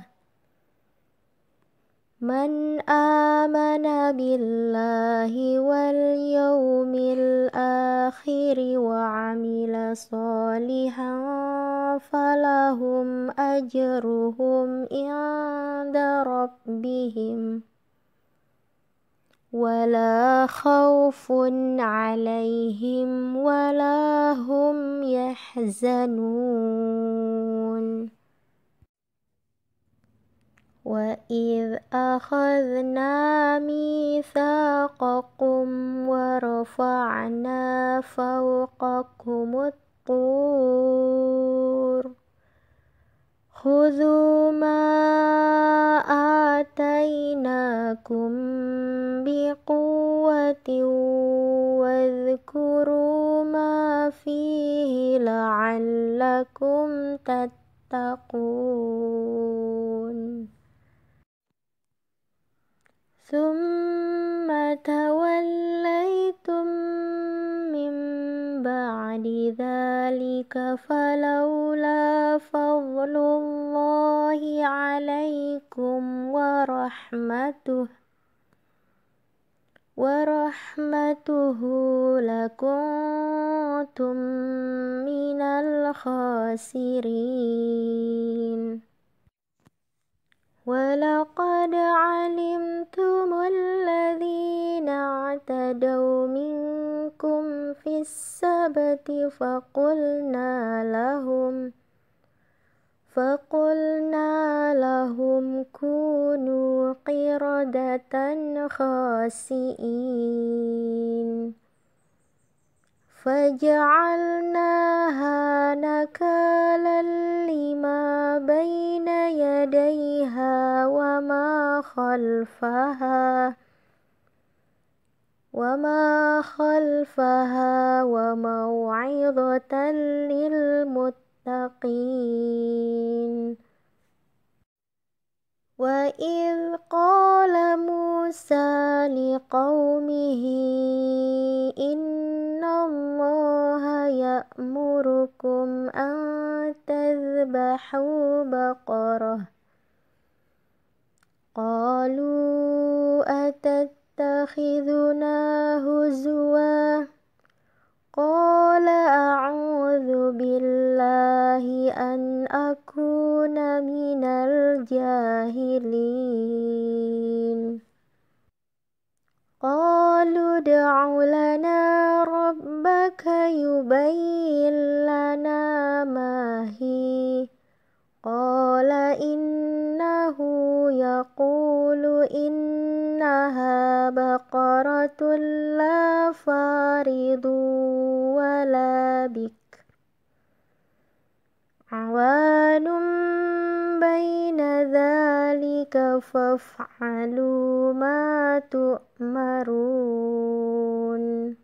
من آمن بالله واليوم الآخر وعمل صالحا فلهم أجرهم عند ربهم ولا خوف عليهم ولا هم يحزنون وإذ أخذنا ميثاقكم ورفعنا فوقكم الطور خذوا ما آتيناكم بقوة واذكروا ما فيه لعلكم تتقون ثم توليتم من بعد ذلك فلولا فضل الله عليكم ورحمته ورحمته لكنتم من الخاسرين ولقد علمتم الذين اعتدوا منكم في السبت فقلنا لهم فقلنا لهم كونوا قردة خاسئين فجعلناها نكالا لما بين يديها وما خلفها وما خلفها وموعظة للمتقين وإذ قال موسى لقومه إن الله يأمركم أن تذبحوا بقرة قالوا أتتخذنا هزواً قال أعوذ بالله أن أكون من الجاهلين قالوا ادع لنا ربك يبين لنا ما هي قال إنه يقول إنها بقرة لا فارض ولا بك عوان بين ذلك فافعلوا ما تؤمرون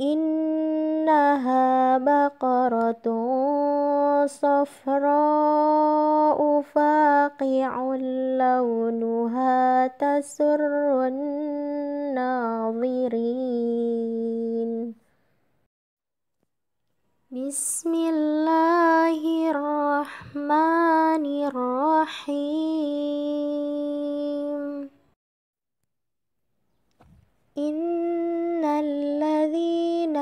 إنها بقرة صفراء فاقع لونها تسر الناظرين بسم الله الرحمن الرحيم إن الذين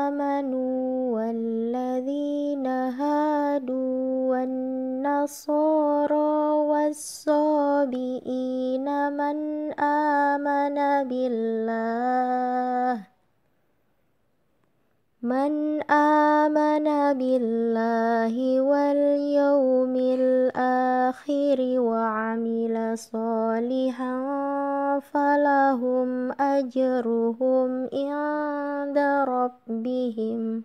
آمنوا والذين هادوا والنصارى والصابئين من آمن بالله من آمن بالله واليوم الآخر الخير وعمل صالحا فلهم أجرهم عند ربهم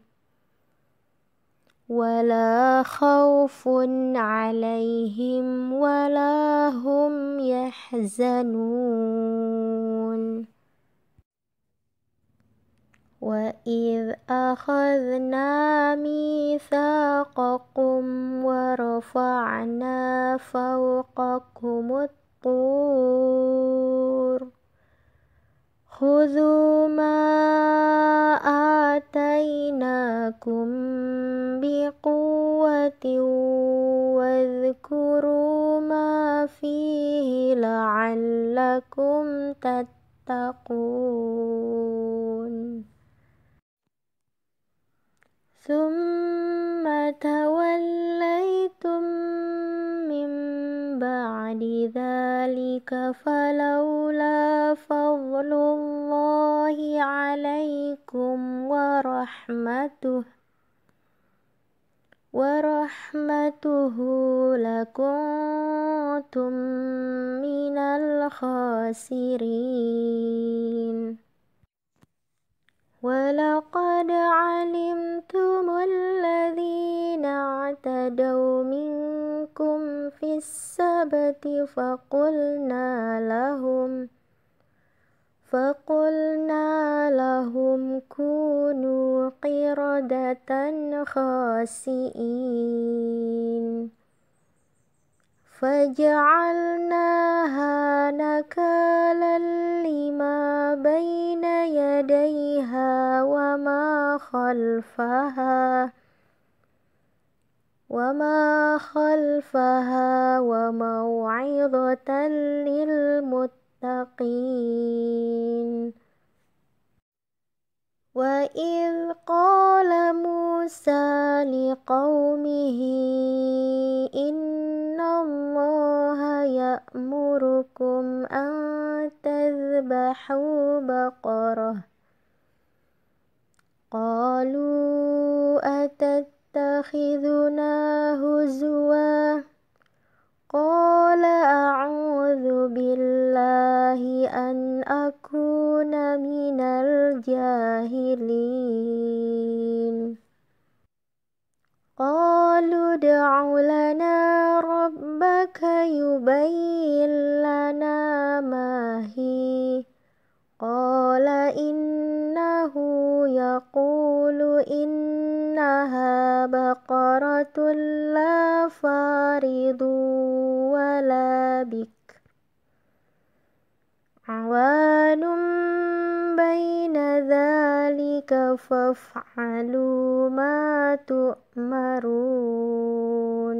ولا خوف عليهم ولا هم يحزنون وإذ أخذنا ميثاقكم ورفعنا فوقكم الطور خذوا ما آتيناكم بقوة واذكروا ما فيه لعلكم تتقون ثم توليتم من بعد ذلك فلولا فضل الله عليكم ورحمته ورحمته لكنتم من الخاسرين ولقد علمتم الذين اعتدوا منكم في السبت فقلنا لهم فقلنا لهم كونوا قردة خاسئين فجعلناها نكالا لما بين يديها وما خلفها وما خلفها وموعظة للمتقين وإذ قال موسى لقومه إن الله يأمركم أن تذبحوا بقرة قالوا أتتخذنا هزواً قال أعوذ بالله أن أكون من الجاهلين قالوا ادع لنا ربك يبين لنا ما هي قال إنه يقول إن لها بقرة لا فارض ولا بك عوان بين ذلك فافعلوا ما تؤمرون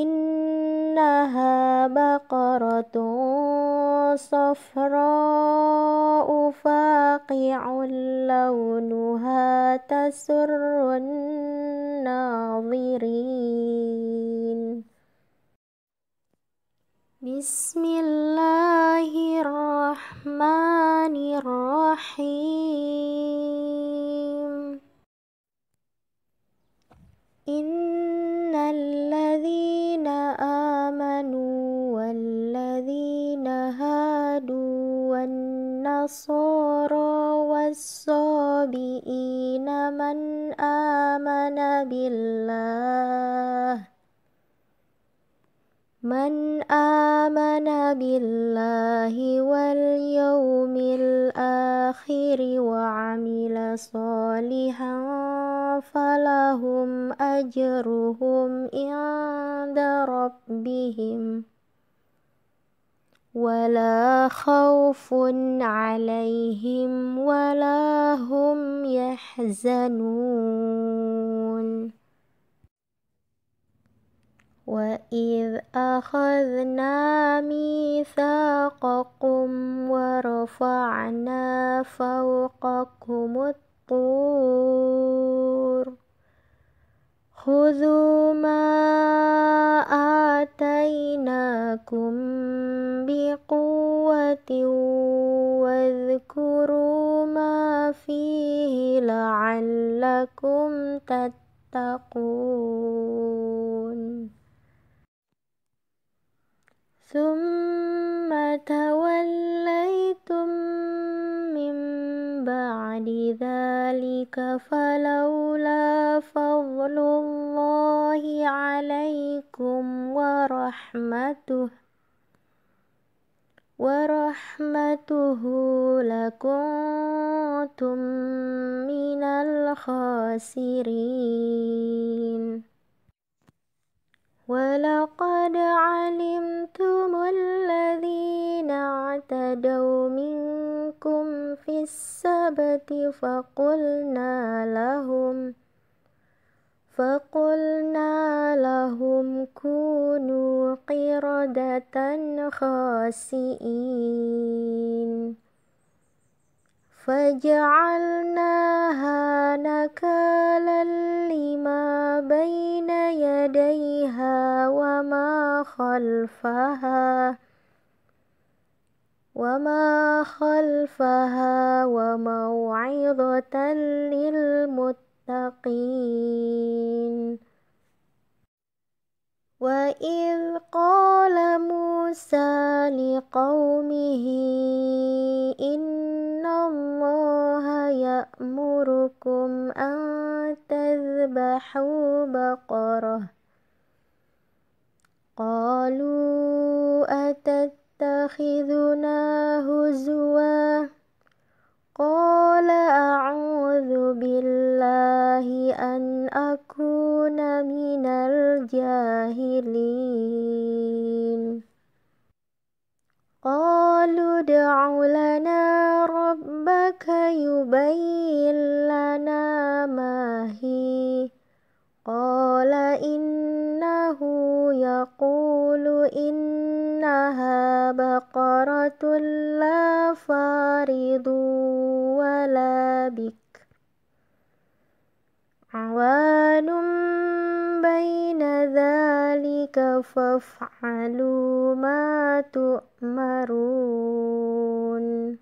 إنها بقرة صفراء فاقع لونها تسر الناظرين بسم الله الرحمن الرحيم إن الذين آمنوا والذين هادوا والنصارى والصابئين من آمن بالله من آمن بالله واليوم الآخر وعمل صالحا فلهم أجرهم عند ربهم ولا خوف عليهم ولا هم يحزنون وإذ أخذنا ميثاقكم ورفعنا فوقكم الطور خذوا ما آتيناكم بقوة واذكروا ما فيه لعلكم تتقون ثم توليتم من بعد ذلك فلولا فضل الله عليكم ورحمته ورحمته لكنتم من الخاسرين ولقد علمتم الذين اعتدوا منكم في السبت فقلنا لهم فقلنا لهم كونوا قردة خاسئين فجعلناها نكالا لما بين يديها وما خلفها وما خلفها وموعظة للمتقين وإذ قال موسى لقومه إن الله يأمركم أن تذبحوا بقرة قالوا أتتخذنا هزواً قال أعوذ بالله أن أكون من الجاهلين قالوا ادع لنا ربك يبين لنا ما هي قال إنه يقول إنها بقرة لا فارض ولا بك عوان بين ذلك فافعلوا ما تؤمرون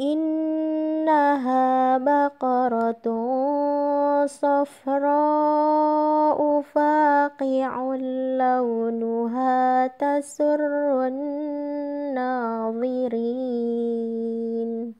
إنها بقرة صفراء فاقع لونها تسر الناظرين